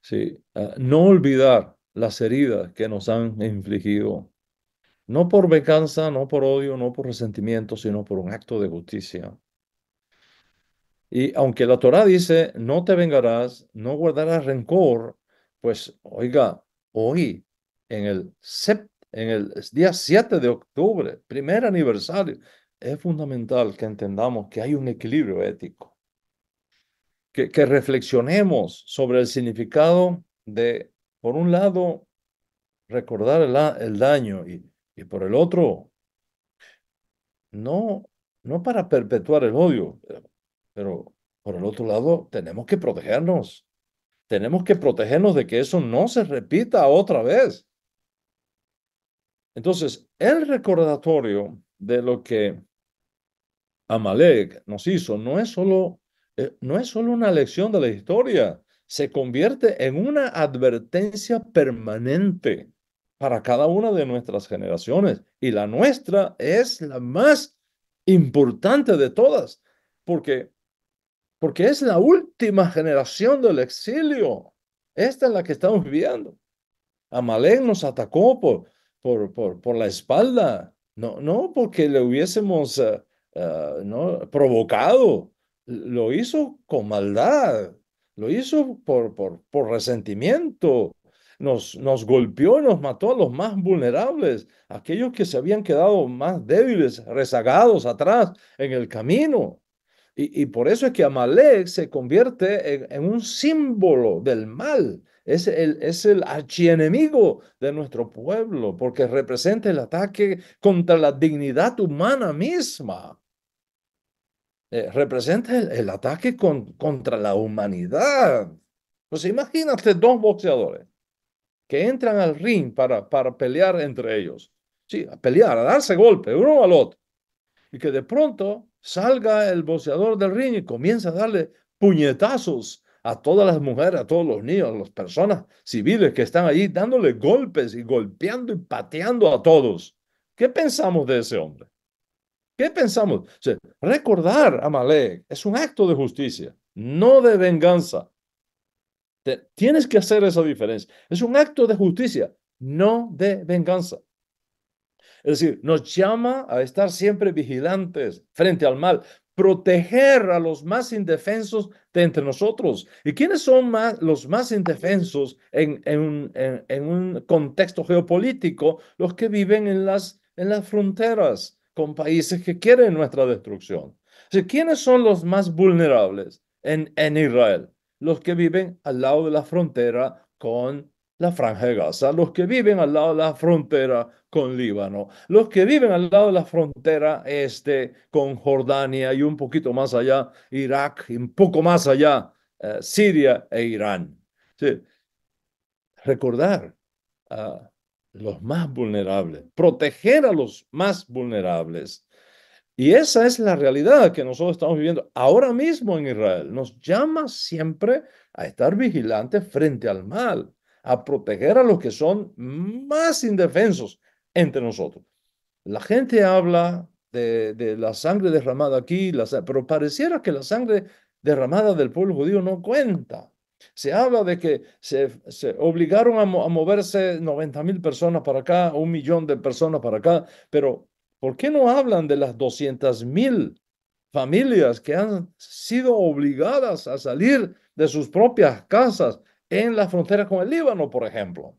S1: ¿sí? Eh, no olvidar las heridas que nos han infligido, no por venganza, no por odio, no por resentimiento, sino por un acto de justicia. Y aunque la Torah dice, no te vengarás, no guardarás rencor, pues oiga, hoy, en el, en el día 7 de octubre, primer aniversario, es fundamental que entendamos que hay un equilibrio ético, que, que reflexionemos sobre el significado de, por un lado, recordar el, el daño y, y por el otro, no, no para perpetuar el odio, pero por el otro lado, tenemos que protegernos. Tenemos que protegernos de que eso no se repita otra vez. Entonces, el recordatorio de lo que Amalek nos hizo no es solo, eh, no es solo una lección de la historia, se convierte en una advertencia permanente para cada una de nuestras generaciones. Y la nuestra es la más importante de todas, porque porque es la última generación del exilio. Esta es la que estamos viviendo. Amalek nos atacó por, por, por, la espalda, no, no porque le hubiésemos eh, eh, provocado, lo hizo con maldad, lo hizo por, por, por resentimiento, nos, nos golpeó, nos mató a los más vulnerables, aquellos que se habían quedado más débiles, rezagados atrás en el camino. Y, por eso es que Amalek se convierte en, un símbolo del mal. Es el, es el archienemigo de nuestro pueblo porque representa el ataque contra la dignidad humana misma. Eh, representa el, ataque contra la humanidad. Pues imagínate dos boxeadores que entran al ring para, para pelear entre ellos. Sí, a pelear, a darse golpe uno al otro. Y que de pronto salga el boceador del ring y comienza a darle puñetazos a todas las mujeres, a todos los niños, a las personas civiles que están allí dándole golpes y golpeando y pateando a todos. ¿Qué pensamos de ese hombre? ¿Qué pensamos? recordar a Malek es un acto de justicia, no de venganza. tienes que hacer esa diferencia. Es un acto de justicia, no de venganza. Es decir, nos llama a estar siempre vigilantes frente al mal, proteger a los más indefensos de entre nosotros. ¿Y quiénes son los más indefensos en, un contexto geopolítico? Los que viven en las, fronteras con países que quieren nuestra destrucción. ¿Quiénes son los más vulnerables en, en Israel? Los que viven al lado de la frontera con la franja de Gaza, los que viven al lado de la frontera con Líbano, los que viven al lado de la frontera este con Jordania y un poquito más allá Irak y un poco más allá eh, Siria e Irán. Recordar a los más vulnerables, proteger a los más vulnerables. Y esa es la realidad que nosotros estamos viviendo ahora mismo en Israel. Nos llama siempre a estar vigilantes frente al mal a proteger a los que son más indefensos entre nosotros. La gente habla de, la sangre derramada aquí, pero pareciera que la sangre derramada del pueblo judío no cuenta. Se habla de que se, obligaron a, moverse 90 mil personas para acá, un millón de personas para acá, pero ¿por qué no hablan de las 200 mil familias que han sido obligadas a salir de sus propias casas en la frontera con el Líbano, por ejemplo,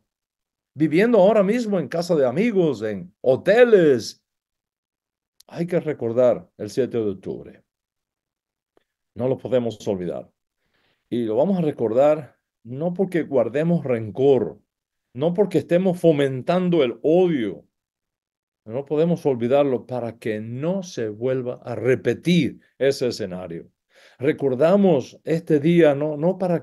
S1: viviendo ahora mismo en casa de amigos, en hoteles. Hay que recordar el 7 de octubre. No lo podemos olvidar. Y lo vamos a recordar no porque guardemos rencor, no porque estemos fomentando el odio. No podemos olvidarlo para que no se vuelva a repetir ese escenario. Recordamos este día no, no para,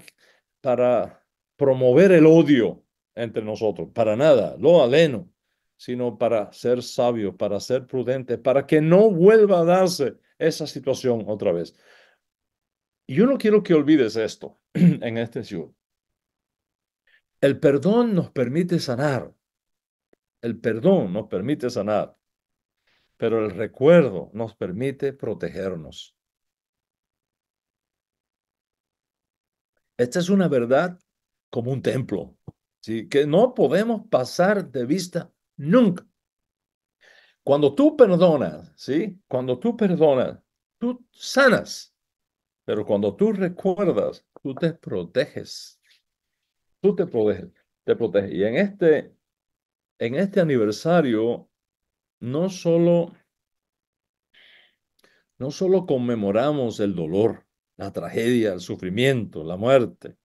S1: para promover el odio entre nosotros, para nada, lo aleno, sino para ser sabio, para ser prudente, para que no vuelva a darse esa situación otra vez. Yo no quiero que olvides esto (clears throat) en este show. El perdón nos permite sanar. El perdón nos permite sanar. Pero el recuerdo nos permite protegernos. Esta es una verdad como un templo, ¿sí? que no podemos pasar de vista nunca. Cuando tú perdonas, ¿sí? cuando tú perdonas, tú sanas, pero cuando tú recuerdas, tú te proteges. Tú te proteges. Te proteges. Y en este, en este aniversario, no solo, no solo conmemoramos el dolor, la tragedia, el sufrimiento, la muerte,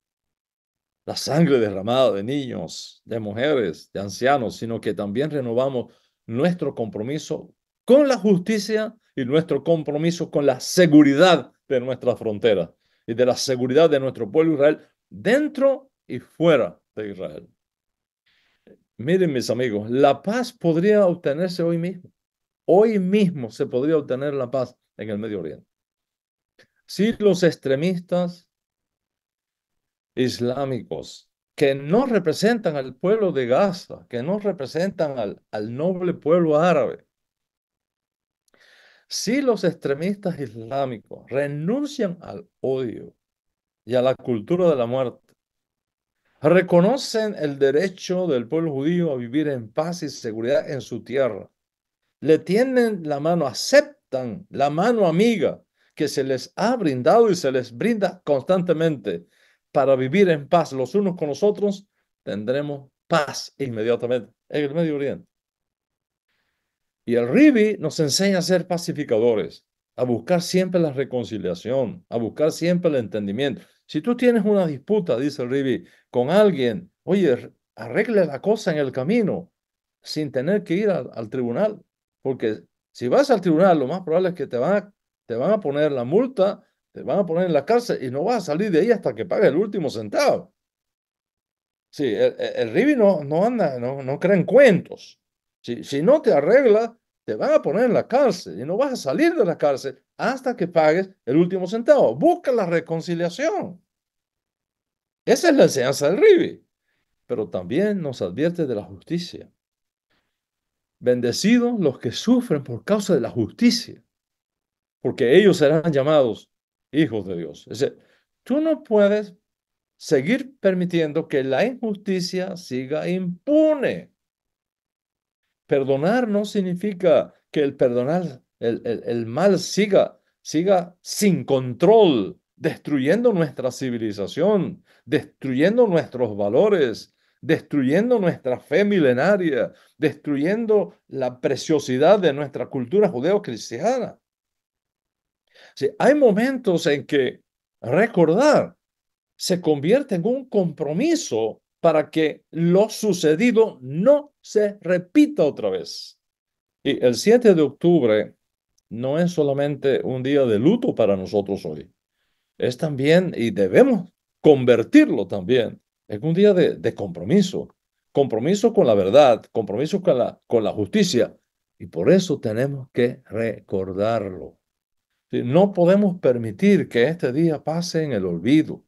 S1: la sangre derramada de niños, de mujeres, de ancianos, sino que también renovamos nuestro compromiso con la justicia y nuestro compromiso con la seguridad de nuestra frontera y de la seguridad de nuestro pueblo Israel dentro y fuera de Israel. Miren mis amigos, la paz podría obtenerse hoy mismo. Hoy mismo se podría obtener la paz en el Medio Oriente. Si los extremistas islámicos que no representan al pueblo de Gaza, que no representan al, noble pueblo árabe. Si los extremistas islámicos renuncian al odio y a la cultura de la muerte, reconocen el derecho del pueblo judío a vivir en paz y seguridad en su tierra, le tienden la mano, aceptan la mano amiga que se les ha brindado y se les brinda constantemente para vivir en paz los unos con los otros, tendremos paz inmediatamente en el Medio Oriente. Y el Ribi nos enseña a ser pacificadores, a buscar siempre la reconciliación, a buscar siempre el entendimiento. Si tú tienes una disputa, dice el Ribi, con alguien, oye, arregle la cosa en el camino sin tener que ir al, tribunal, porque si vas al tribunal, lo más probable es que te van te van a poner la multa te van a poner en la cárcel y no vas a salir de ahí hasta que pagues el último centavo. Sí, el, el no, no anda, no, no en cuentos. Si, si no te arreglas, te van a poner en la cárcel y no vas a salir de la cárcel hasta que pagues el último centavo. Busca la reconciliación. Esa es la enseñanza del Ribi. Pero también nos advierte de la justicia. Bendecidos los que sufren por causa de la justicia, porque ellos serán llamados hijos de Dios. Es tú no puedes seguir permitiendo que la injusticia siga impune. Perdonar no significa que el perdonar, el, mal siga, siga sin control, destruyendo nuestra civilización, destruyendo nuestros valores, destruyendo nuestra fe milenaria, destruyendo la preciosidad de nuestra cultura judeo-cristiana hay momentos en que recordar se convierte en un compromiso para que lo sucedido no se repita otra vez. Y el 7 de octubre no es solamente un día de luto para nosotros hoy, es también, y debemos convertirlo también, en un día de, compromiso, compromiso con la verdad, compromiso con la justicia. Y por eso tenemos que recordarlo. No podemos permitir que este día pase en el olvido,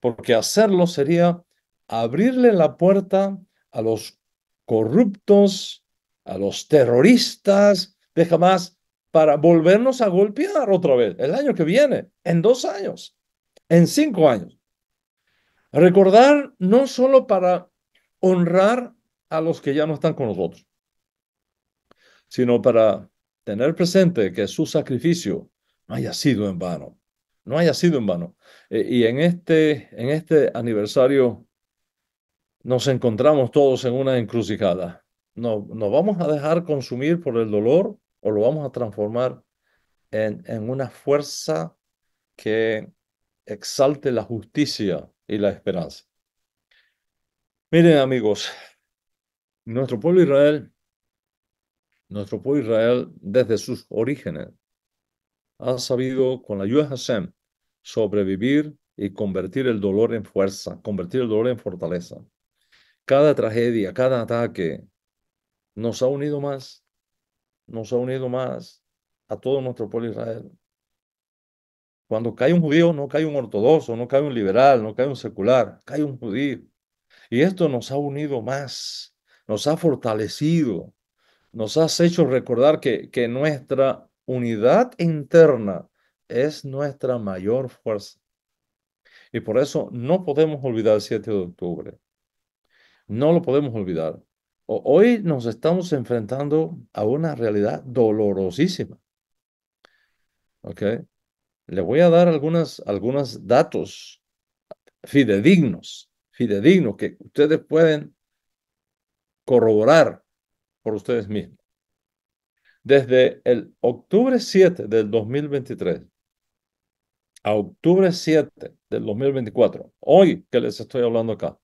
S1: porque hacerlo sería abrirle la puerta a los corruptos, a los terroristas de jamás, para volvernos a golpear otra vez el año que viene, en dos años, en cinco años. Recordar no solo para honrar a los que ya no están con nosotros, sino para tener presente que su sacrificio no haya sido en vano, no haya sido en vano. E, y en este, en este aniversario nos encontramos todos en una encrucijada. No ¿Nos vamos a dejar consumir por el dolor o lo vamos a transformar en, en una fuerza que exalte la justicia y la esperanza? Miren amigos, nuestro pueblo Israel nuestro pueblo Israel desde sus orígenes. Ha sabido, con la ayuda de Hashem, sobrevivir y convertir el dolor en fuerza, convertir el dolor en fortaleza. Cada tragedia, cada ataque nos ha unido más, nos ha unido más a todo nuestro pueblo Israel. Cuando cae un judío, no cae un ortodoxo, no cae un liberal, no cae un secular, cae un judío. Y esto nos ha unido más, nos ha fortalecido, nos has hecho recordar que, nuestra unidad interna es nuestra mayor fuerza. Y por eso no podemos olvidar el 7 de octubre. No lo podemos olvidar. Hoy nos estamos enfrentando a una realidad dolorosísima. ¿Ok? Le voy a dar algunas, algunos datos fidedignos, fidedignos que ustedes pueden corroborar por ustedes mismos. Desde el octubre 7 del 2023 a octubre 7 del 2024, hoy que les estoy hablando acá,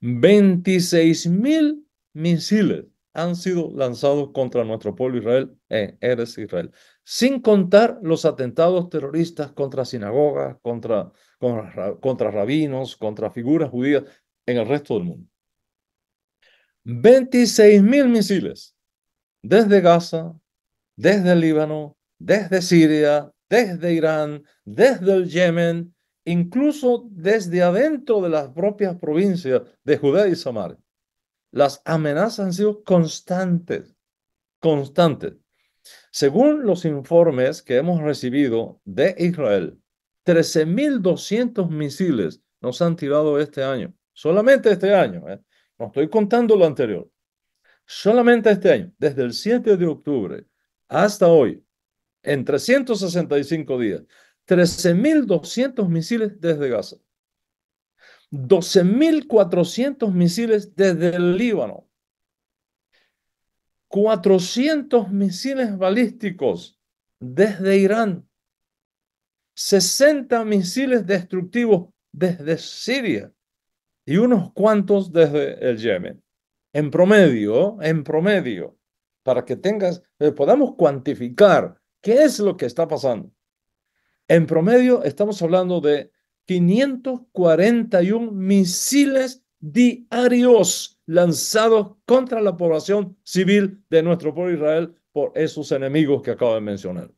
S1: 26 mil misiles han sido lanzados contra nuestro pueblo Israel en eh, Eres Israel, sin contar los atentados terroristas contra sinagogas, contra, contra rabinos, contra figuras judías en el resto del mundo. 26 mil misiles desde Gaza, desde Líbano, desde Siria, desde Irán, desde el Yemen, incluso desde adentro de las propias provincias de Judea y Samaria. Las amenazas han sido constantes, constantes. Según los informes que hemos recibido de Israel, 13.200 misiles nos han tirado este año, solamente este año. ¿eh? No estoy contando lo anterior. Solamente este año, desde el 7 de octubre hasta hoy, en 365 días, 13.200 misiles desde Gaza, 12.400 misiles desde el Líbano, 400 misiles balísticos desde Irán, 60 misiles destructivos desde Siria, y unos cuantos desde el Yemen. En promedio, en promedio, para que tengas, eh, podamos cuantificar qué es lo que está pasando. En promedio estamos hablando de 541 misiles diarios lanzados contra la población civil de nuestro pueblo Israel por esos enemigos que acabo de mencionar.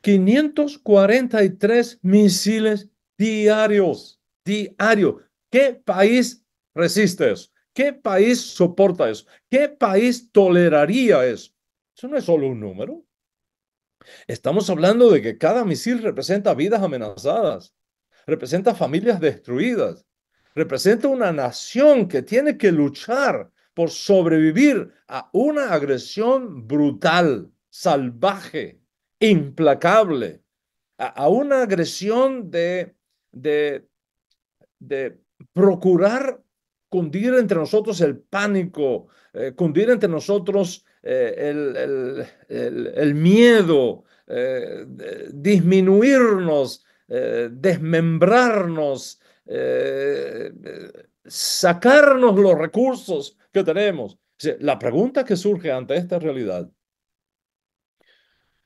S1: 543 misiles diarios diario. ¿Qué país resiste eso? ¿Qué país soporta eso? ¿Qué país toleraría eso? Eso no es solo un número. Estamos hablando de que cada misil representa vidas amenazadas, representa familias destruidas, representa una nación que tiene que luchar por sobrevivir a una agresión brutal, salvaje, implacable, a, una agresión de, de de procurar cundir entre nosotros el pánico, eh, cundir entre nosotros eh, el, el, miedo, eh, disminuirnos, desmembrarnos, sacarnos los recursos que tenemos. La pregunta que surge ante esta realidad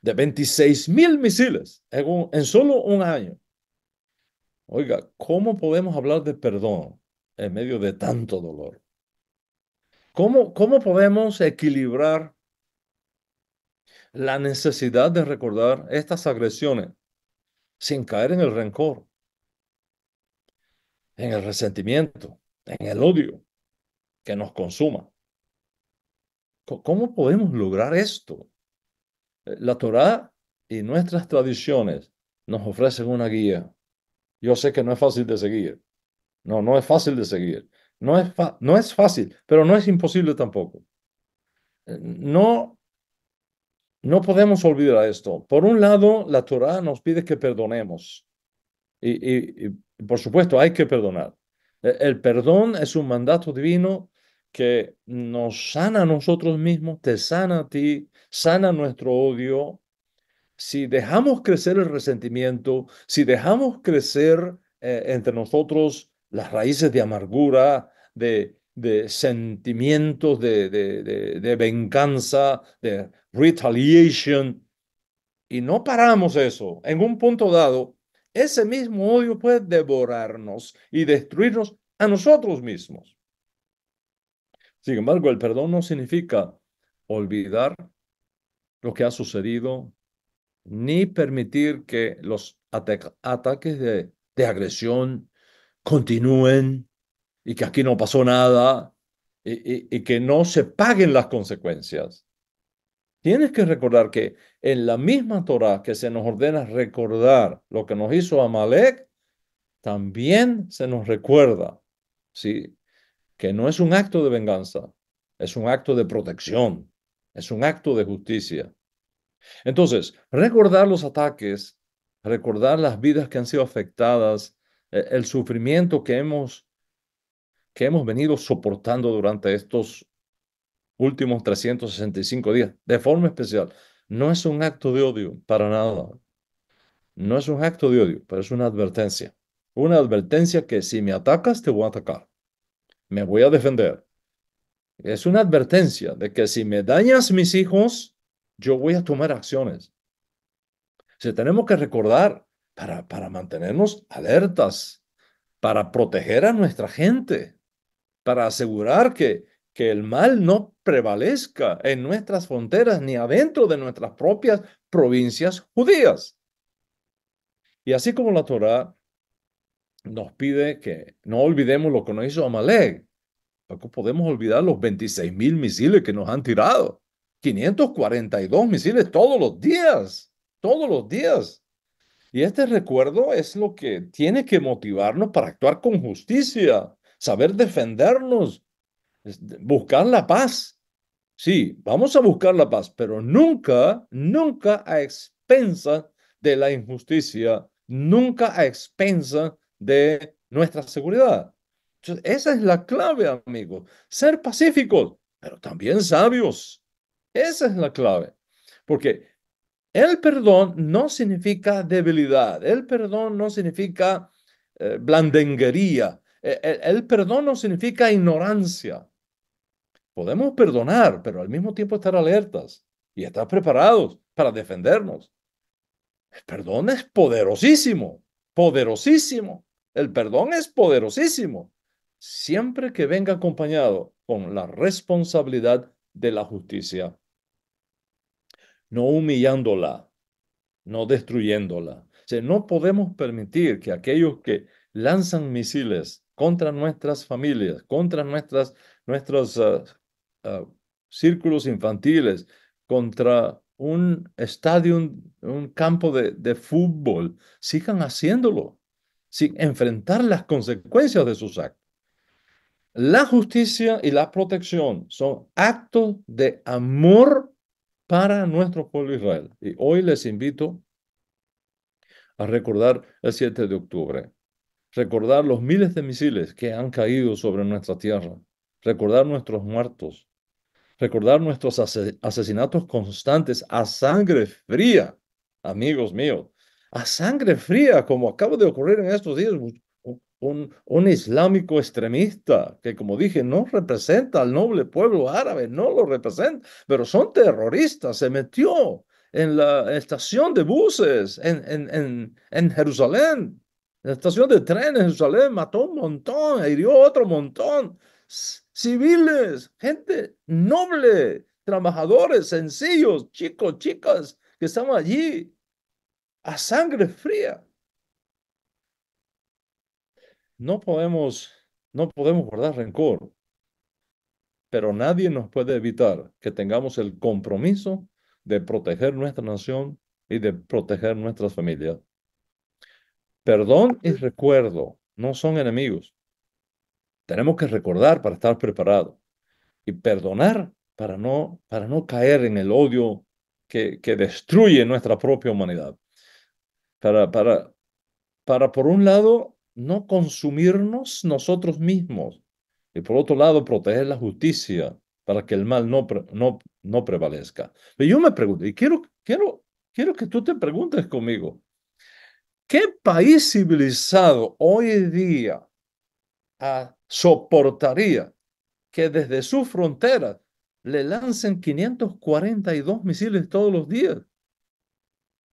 S1: de 26 mil misiles en solo un año Oiga, ¿cómo podemos hablar de perdón en medio de tanto dolor? ¿Cómo, cómo podemos equilibrar la necesidad de recordar estas agresiones sin caer en el rencor, en el resentimiento, en el odio que nos consuma? ¿Cómo podemos lograr esto? Eh, la Torá y nuestras tradiciones nos ofrecen una guía yo sé que no es fácil de seguir. No, no es fácil de seguir. No es, no es fácil, pero no es imposible tampoco. Eh, no, no podemos olvidar esto. Por un lado, la Torah nos pide que perdonemos. Y, y por supuesto, hay que perdonar. E, el perdón es un mandato divino que nos sana a nosotros mismos, te sana a ti, sana nuestro odio, si dejamos crecer el resentimiento, si dejamos crecer eh, entre nosotros las raíces de amargura, de, sentimientos de, de, venganza, de retaliation, y no paramos eso, en un punto dado, ese mismo odio puede devorarnos y destruirnos a nosotros mismos. Sin embargo, el perdón no significa olvidar lo que ha sucedido, ni permitir que los ataques de, agresión continúen y que aquí no pasó nada y, que no se paguen las consecuencias. Tienes que recordar que en la misma Torah que se nos ordena recordar lo que nos hizo Amalek, también se nos recuerda ¿sí? que no es un acto de venganza, es un acto de protección, es un acto de justicia. Entonces, recordar los ataques, recordar las vidas que han sido afectadas, e, el sufrimiento que hemos, que hemos venido soportando durante estos últimos 365 días, de forma especial, no es un acto de odio, para nada. No es un acto de odio, pero es una advertencia. Una advertencia que si me atacas, te voy a atacar. Me voy a defender. Es una advertencia de que si me dañas mis hijos, yo voy a tomar acciones. Se tenemos que recordar para, para mantenernos alertas, para proteger a nuestra gente, para asegurar que, que el mal no prevalezca en nuestras fronteras ni adentro de nuestras propias provincias judías. Y así como la Torá nos pide que no olvidemos lo que nos hizo Amalek, podemos olvidar los 26 mil misiles que nos han tirado. 542 misiles todos los días, todos los días. Y este recuerdo es lo que tiene que motivarnos para actuar con justicia, saber defendernos, buscar la paz. Sí, vamos a buscar la paz, pero nunca, nunca a expensa de la injusticia, nunca a expensa de nuestra seguridad. esa es la clave, amigos. Ser pacíficos, pero también sabios esa es la clave. Porque el perdón no significa debilidad, el perdón no significa eh, blandenguería, e, e, el perdón no significa ignorancia. Podemos perdonar, pero al mismo tiempo estar alertas y estar preparados para defendernos. El perdón es poderosísimo, poderosísimo. El perdón es poderosísimo, siempre que venga acompañado con la responsabilidad de la justicia no humillándola, no destruyéndola. no podemos permitir que aquellos que lanzan misiles contra nuestras familias, contra nuestras, nuestros ah, ah, círculos infantiles, contra un estadio, un, campo de, de, fútbol, sigan haciéndolo, sin enfrentar las consecuencias de sus actos. La justicia y la protección son actos de amor para nuestro pueblo Israel. Y hoy les invito a recordar el 7 de octubre, recordar los miles de misiles que han caído sobre nuestra tierra, recordar nuestros muertos, recordar nuestros asesinatos constantes a sangre fría, amigos míos, a sangre fría, como acaba de ocurrir en estos días un, islámico extremista que, como dije, no representa al noble pueblo árabe, no lo representa, pero son terroristas, se metió en la estación de buses en, en, en, en Jerusalén, en la estación de tren en Jerusalén, mató un montón, hirió otro montón, civiles, gente noble, trabajadores sencillos, chicos, chicas que estaban allí a sangre fría no podemos, no podemos guardar rencor, pero nadie nos puede evitar que tengamos el compromiso de proteger nuestra nación y de proteger nuestras familias. Perdón y recuerdo no son enemigos. Tenemos que recordar para estar preparados y perdonar para no, para no caer en el odio que, que destruye nuestra propia humanidad. Para, para, para, por un lado, no consumirnos nosotros mismos y por otro lado proteger la justicia para que el mal no, no, prevalezca. Pero yo me pregunto, y quiero, quiero, quiero que tú te preguntes conmigo, ¿qué país civilizado hoy día ah, soportaría que desde su frontera le lancen 542 misiles todos los días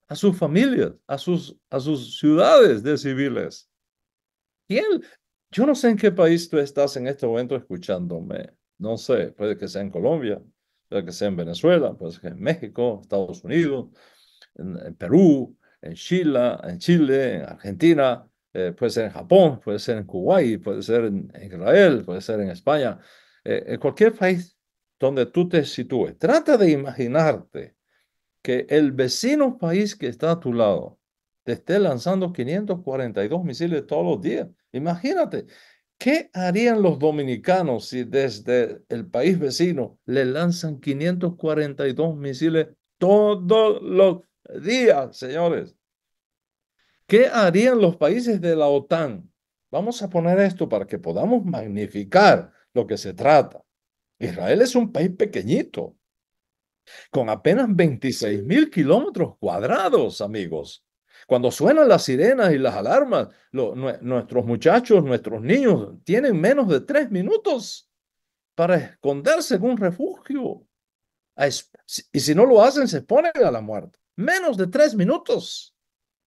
S1: a sus familias, a sus, a sus ciudades de civiles? ¿Quién? Yo no sé en qué país tú estás en este momento escuchándome. No sé, puede que sea en Colombia, puede que sea en Venezuela, puede que sea en México, Estados Unidos, en, Perú, en Chile, en Chile, Argentina, eh, puede ser en Japón, puede ser en Kuwait, puede ser en Israel, puede ser en España, eh, en cualquier país donde tú te sitúes. Trata de imaginarte que el vecino país que está a tu lado te esté lanzando 542 misiles todos los días Imagínate, ¿qué harían los dominicanos si desde el país vecino le lanzan 542 misiles todos los días, señores? ¿Qué harían los países de la OTAN? Vamos a poner esto para que podamos magnificar lo que se trata. Israel es un país pequeñito, con apenas 26 mil kilómetros cuadrados, amigos. Cuando suenan las sirenas y las alarmas, nuestros muchachos, nuestros niños tienen menos de tres minutos para esconderse en un refugio. Y si no lo hacen, se ponen a la muerte. Menos de tres minutos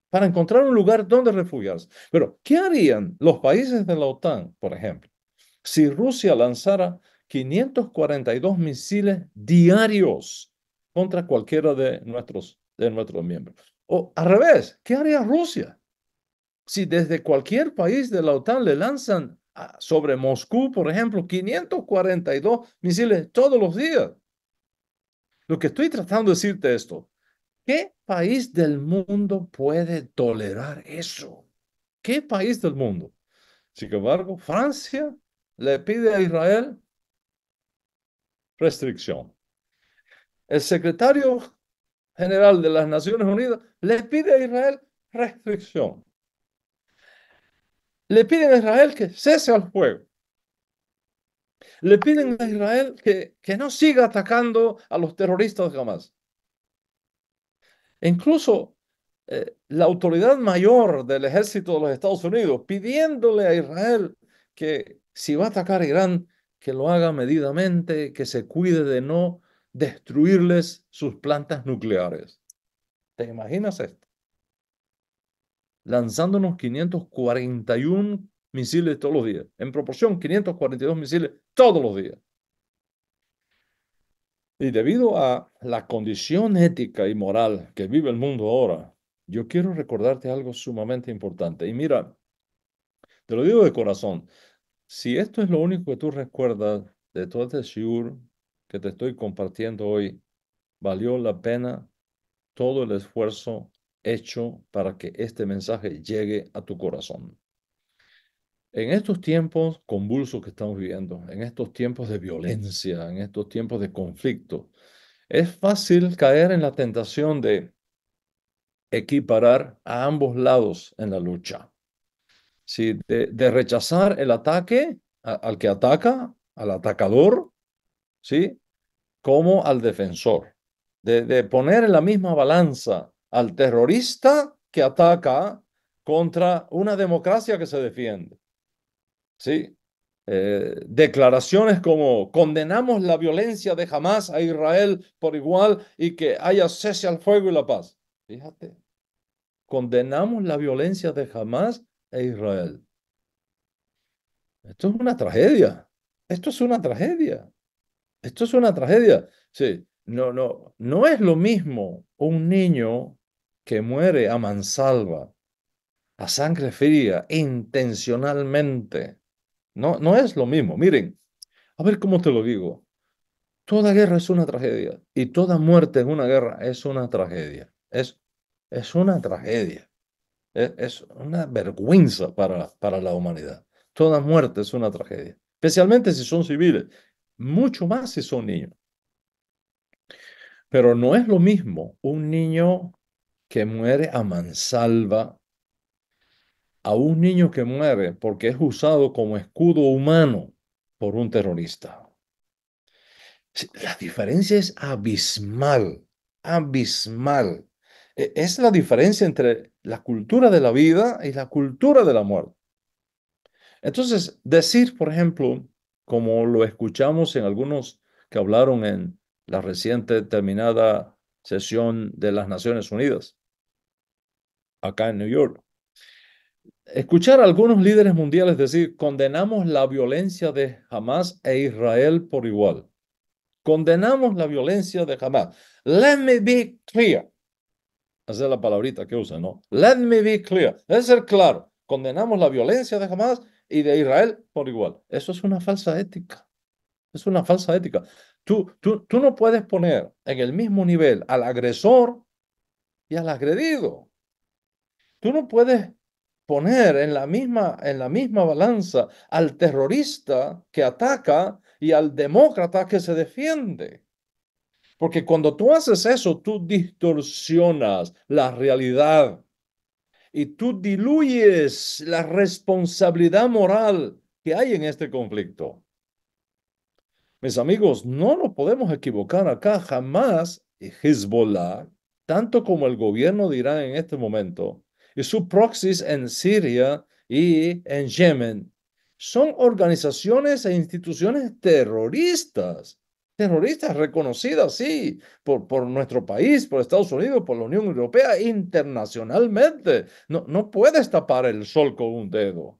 S1: para encontrar un lugar donde refugiarse. Pero, ¿qué harían los países de la OTAN, por ejemplo, si Rusia lanzara 542 misiles diarios contra cualquiera de nuestros, de nuestros miembros? O al revés, ¿qué haría Rusia? Si desde cualquier país de la OTAN le lanzan sobre Moscú, por ejemplo, 542 misiles todos los días. Lo que estoy tratando de decirte esto, ¿qué país del mundo puede tolerar eso? ¿Qué país del mundo? Sin embargo, Francia le pide a Israel restricción. El secretario General de las Naciones Unidas le pide a Israel restricción. Le piden a Israel que cese al fuego. Le piden a Israel que, que no siga atacando a los terroristas jamás Incluso eh, la autoridad mayor del ejército de los Estados Unidos pidiéndole a Israel que si va a atacar a Irán, que lo haga medidamente, que se cuide de no destruirles sus plantas nucleares. ¿Te imaginas esto? Lanzándonos 541 misiles todos los días. En proporción, 542 misiles todos los días. Y debido a la condición ética y moral que vive el mundo ahora, yo quiero recordarte algo sumamente importante. Y mira, te lo digo de corazón, si esto es lo único que tú recuerdas de todo este shiur que te estoy compartiendo hoy valió la pena todo el esfuerzo hecho para que este mensaje llegue a tu corazón. En estos tiempos convulsos que estamos viviendo, en estos tiempos de violencia, en estos tiempos de conflicto, es fácil caer en la tentación de equiparar a ambos lados en la lucha. si de, rechazar el ataque al que ataca, al atacador, ¿sí? como al defensor, de, poner en la misma balanza al terrorista que ataca contra una democracia que se defiende. ¿Sí? Eh, declaraciones como condenamos la violencia de jamás a Israel por igual y que haya cese al fuego y la paz. Fíjate, condenamos la violencia de jamás a Israel. Esto es una tragedia. Esto es una tragedia. Esto es una tragedia. Sí, no, no, no es lo mismo un niño que muere a mansalva, a sangre fría, intencionalmente. No, no es lo mismo. Miren, a ver cómo te lo digo. Toda guerra es una tragedia y toda muerte en una guerra es una tragedia. Es, es una tragedia. Es, una vergüenza para, para la humanidad. Toda muerte es una tragedia, especialmente si son civiles mucho más si son niños. Pero no es lo mismo un niño que muere a mansalva a un niño que muere porque es usado como escudo humano por un terrorista. La diferencia es abismal, abismal. E-, es la diferencia entre la cultura de la vida y la cultura de la muerte. Entonces, decir, por ejemplo, como lo escuchamos en algunos que hablaron en la reciente terminada sesión de las Naciones Unidas, acá en New York. Escuchar a algunos líderes mundiales decir, condenamos la violencia de Hamas e Israel por igual. Condenamos la violencia de Hamas. Let me be clear. Esa es la palabrita que usa, ¿no? Let me be clear. es ser claro. Condenamos la violencia de Hamas y de Israel por igual. Eso es una falsa ética. Es una falsa ética. Tú, tú, no puedes poner en el mismo nivel al agresor y al agredido. Tú no puedes poner en la misma, en la misma balanza al terrorista que ataca y al demócrata que se defiende. Porque cuando tú haces eso, tú distorsionas la realidad y tú diluyes la responsabilidad moral que hay en este conflicto. Mis amigos, no nos podemos equivocar acá jamás. Hezbollah, tanto como el gobierno de Irán en este momento, y su proxies en Siria y en Yemen, son organizaciones e instituciones terroristas terroristas reconocidas, sí, por, por, nuestro país, por Estados Unidos, por la Unión Europea, internacionalmente. No, no puedes tapar el sol con un dedo.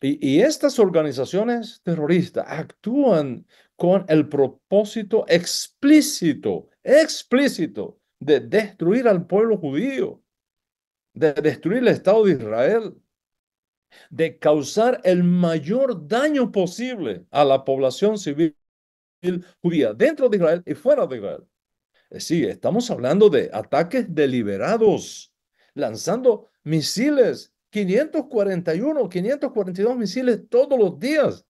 S1: Y, y estas organizaciones terroristas actúan con el propósito explícito, explícito, de destruir al pueblo judío, de destruir el Estado de Israel, de causar el mayor daño posible a la población civil judía dentro de Israel y fuera de Israel. Eh, sí, estamos hablando de ataques deliberados, lanzando misiles, 541, 542 misiles todos los días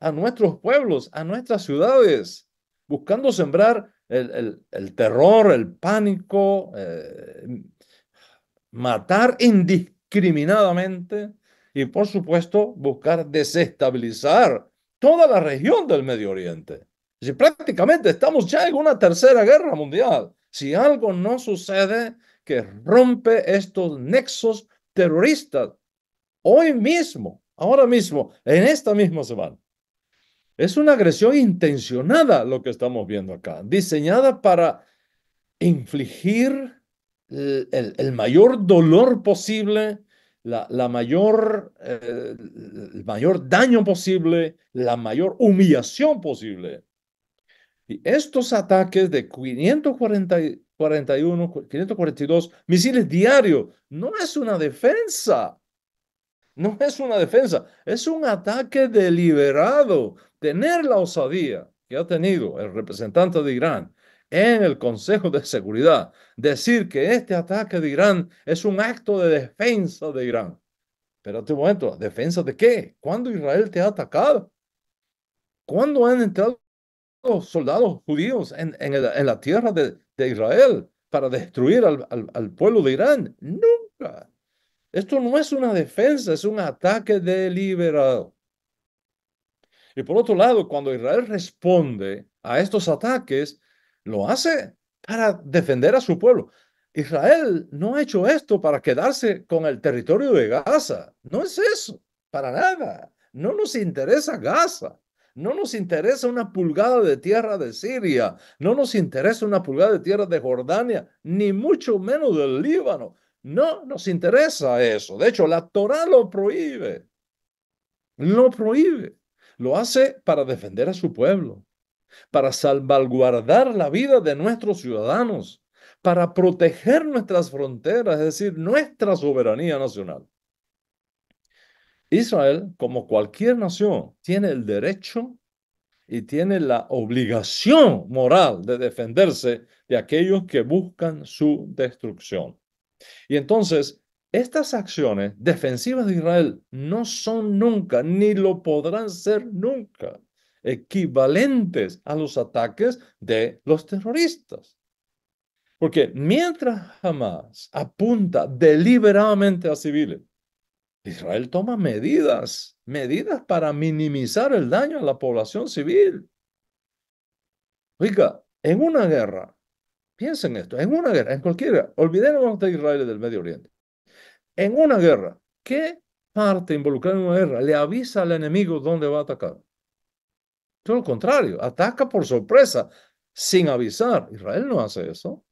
S1: a nuestros pueblos, a nuestras ciudades, buscando sembrar el, terror, el pánico, eh, matar indiscriminadamente y por supuesto buscar desestabilizar toda la región del Medio Oriente prácticamente estamos ya en una tercera guerra mundial. Si algo no sucede que rompe estos nexos terroristas, hoy mismo, ahora mismo, en esta misma semana. Es una agresión intencionada lo que estamos viendo acá, diseñada para infligir el, mayor dolor posible, la, mayor, eh, el mayor daño posible, la mayor humillación posible y estos ataques de 541, 542 misiles diarios no es una defensa. No es una defensa, es un ataque deliberado. Tener la osadía que ha tenido el representante de Irán en el Consejo de Seguridad, decir que este ataque de Irán es un acto de defensa de Irán. Pero este momento, ¿defensa de qué? ¿Cuándo Israel te ha atacado? ¿Cuándo han entrado soldados judíos en, la tierra de, Israel para destruir al, al pueblo de Irán. Nunca. Esto no es una defensa, es un ataque deliberado. Y por otro lado, cuando Israel responde a estos ataques, lo hace para defender a su pueblo. Israel no ha hecho esto para quedarse con el territorio de Gaza. No es eso, para nada. No nos interesa Gaza. No nos interesa una pulgada de tierra de Siria, no nos interesa una pulgada de tierra de Jordania, ni mucho menos del Líbano. No nos interesa eso. De hecho, la Torah lo prohíbe. Lo prohíbe. Lo hace para defender a su pueblo, para salvaguardar la vida de nuestros ciudadanos, para proteger nuestras fronteras, es decir, nuestra soberanía nacional. Israel, como cualquier nación, tiene el derecho y tiene la obligación moral de defenderse de aquellos que buscan su destrucción. Y entonces, estas acciones defensivas de Israel no son nunca, ni lo podrán ser nunca, equivalentes a los ataques de los terroristas. Porque mientras jamás apunta deliberadamente a civiles, Israel toma medidas, medidas para minimizar el daño a la población civil. Oiga, en una guerra, piensen esto, en una guerra, en cualquiera, olvidémonos de Israel del Medio Oriente. En una guerra, ¿qué parte involucrada en una guerra le avisa al enemigo dónde va a atacar? Todo lo contrario, ataca por sorpresa, sin avisar. Israel no hace eso.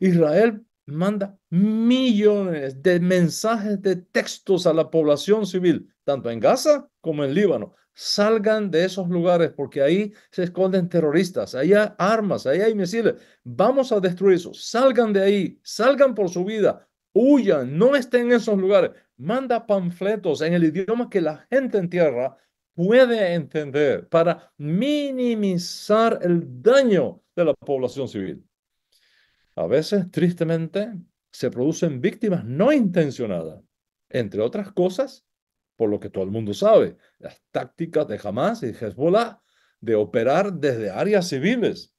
S1: Israel manda millones de mensajes de textos a la población civil, tanto en Gaza como en Líbano. Salgan de esos lugares porque ahí se esconden terroristas, ahí hay armas, ahí hay misiles. Vamos a destruir eso. Salgan de ahí, salgan por su vida, huyan, no estén en esos lugares. Manda panfletos en el idioma que la gente en tierra puede entender para minimizar el daño de la población civil. A veces, tristemente, se producen víctimas no intencionadas, entre otras cosas, por lo que todo el mundo sabe, las tácticas de Hamas y Hezbollah de operar desde áreas civiles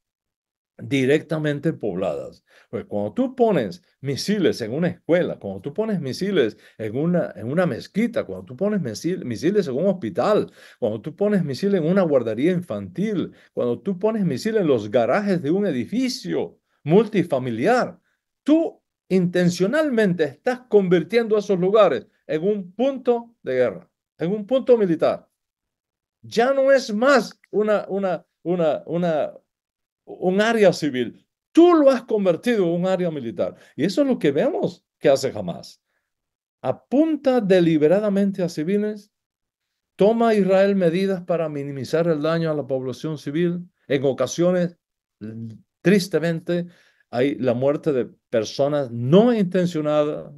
S1: directamente pobladas. Pues cuando tú pones misiles en una escuela, cuando tú pones misiles en una, en una mezquita, cuando tú pones misiles en un hospital, cuando tú pones misiles en una guardería infantil, cuando tú pones misiles en los garajes de un edificio, multifamiliar. Tú intencionalmente estás convirtiendo esos lugares en un punto de guerra, en un punto militar. Ya no es más una, una, una, una, un área civil. Tú lo has convertido en un área militar. Y eso es lo que vemos que hace jamás. Apunta deliberadamente a civiles, toma Israel medidas para minimizar el daño a la población civil, en ocasiones Tristemente, hay la muerte de personas no intencionadas,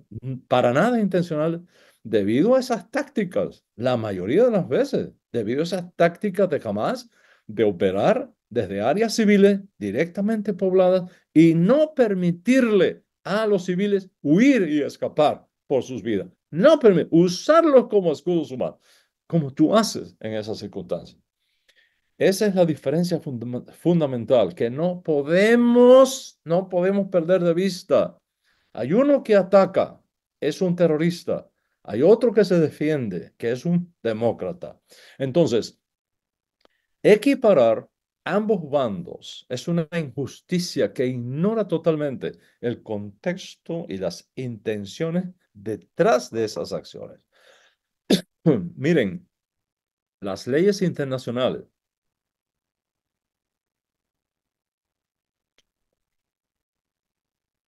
S1: para nada intencionales, debido a esas tácticas, la mayoría de las veces, debido a esas tácticas de jamás de operar desde áreas civiles directamente pobladas y no permitirle a los civiles huir y escapar por sus vidas. No permitir, usarlos como escudos humanos, como tú haces en esas circunstancias. Esa es la diferencia fundamental, que no podemos, no podemos perder de vista. Hay uno que ataca, es un terrorista. Hay otro que se defiende, que es un demócrata. Entonces, equiparar ambos bandos es una injusticia que ignora totalmente el contexto y las intenciones detrás de esas acciones. (coughs) Miren, las leyes internacionales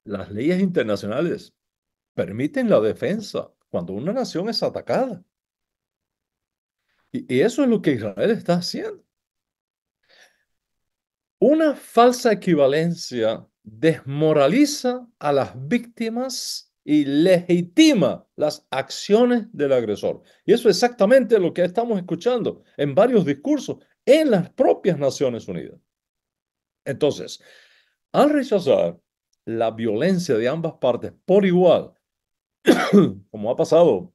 S1: Las leyes internacionales permiten la defensa cuando una nación es atacada. Y, eso es lo que Israel está haciendo. Una falsa equivalencia desmoraliza a las víctimas y legitima las acciones del agresor. Y eso es exactamente lo que estamos escuchando en varios discursos en las propias Naciones Unidas. Entonces, al rechazar la violencia de ambas partes por igual, (coughs) como ha pasado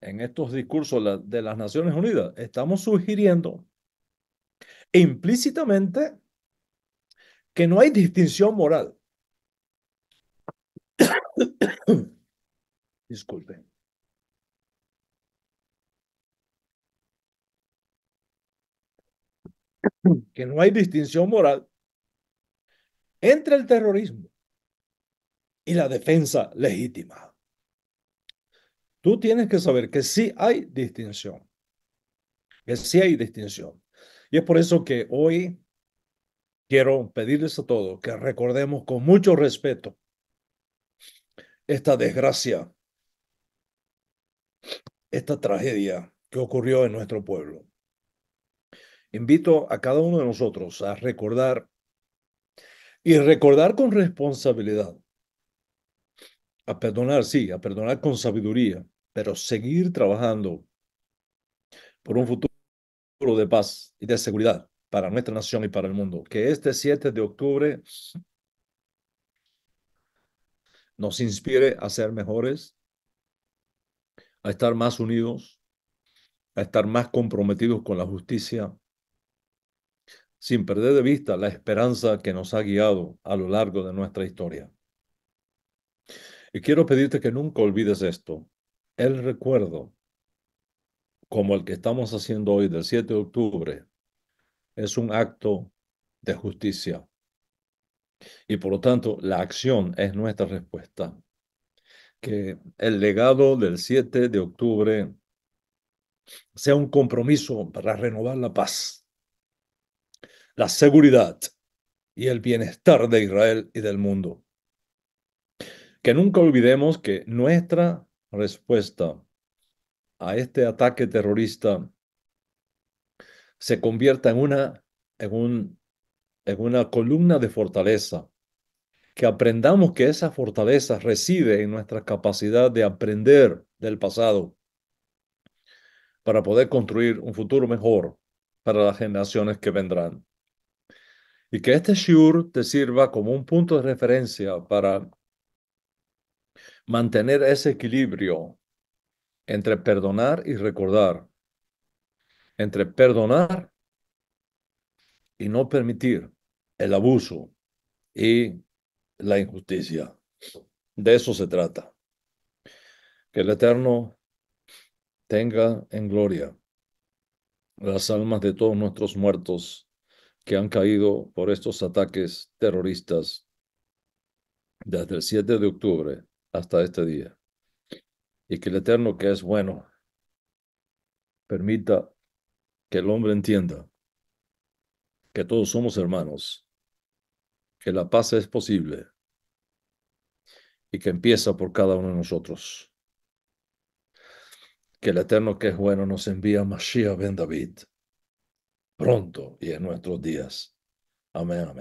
S1: en estos discursos de las Naciones Unidas, estamos sugiriendo implícitamente que no hay distinción moral. (coughs) Disculpen. Que no hay distinción moral entre el terrorismo y la defensa legítima. Tú tienes que saber que sí hay distinción, que sí hay distinción. Y es por eso que hoy quiero pedirles a todos que recordemos con mucho respeto esta desgracia, esta tragedia que ocurrió en nuestro pueblo. Invito a cada uno de nosotros a recordar y recordar con responsabilidad a perdonar, sí, a perdonar con sabiduría, pero seguir trabajando por un futuro de paz y de seguridad para nuestra nación y para el mundo. Que este 7 de octubre nos inspire a ser mejores, a estar más unidos, a estar más comprometidos con la justicia, sin perder de vista la esperanza que nos ha guiado a lo largo de nuestra historia. Y quiero pedirte que nunca olvides esto. El recuerdo, como el que estamos haciendo hoy del 7 de octubre, es un acto de justicia. Y por lo tanto, la acción es nuestra respuesta. Que el legado del 7 de octubre sea un compromiso para renovar la paz, la seguridad y el bienestar de Israel y del mundo. Que nunca olvidemos que nuestra respuesta a este ataque terrorista se convierta en una, en, un, en una columna de fortaleza. Que aprendamos que esa fortaleza reside en nuestra capacidad de aprender del pasado para poder construir un futuro mejor para las generaciones que vendrán. Y que este shiur te sirva como un punto de referencia para mantener ese equilibrio entre perdonar y recordar, entre perdonar y no permitir el abuso y la injusticia. De eso se trata. Que el Eterno tenga en gloria las almas de todos nuestros muertos que han caído por estos ataques terroristas desde el 7 de octubre hasta este día. Y que el Eterno, que es bueno, permita que el hombre entienda que todos somos hermanos, que la paz es posible y que empieza por cada uno de nosotros. Que el Eterno que es bueno nos envía Mashiach ben David pronto y en nuestros días. Amén, amén.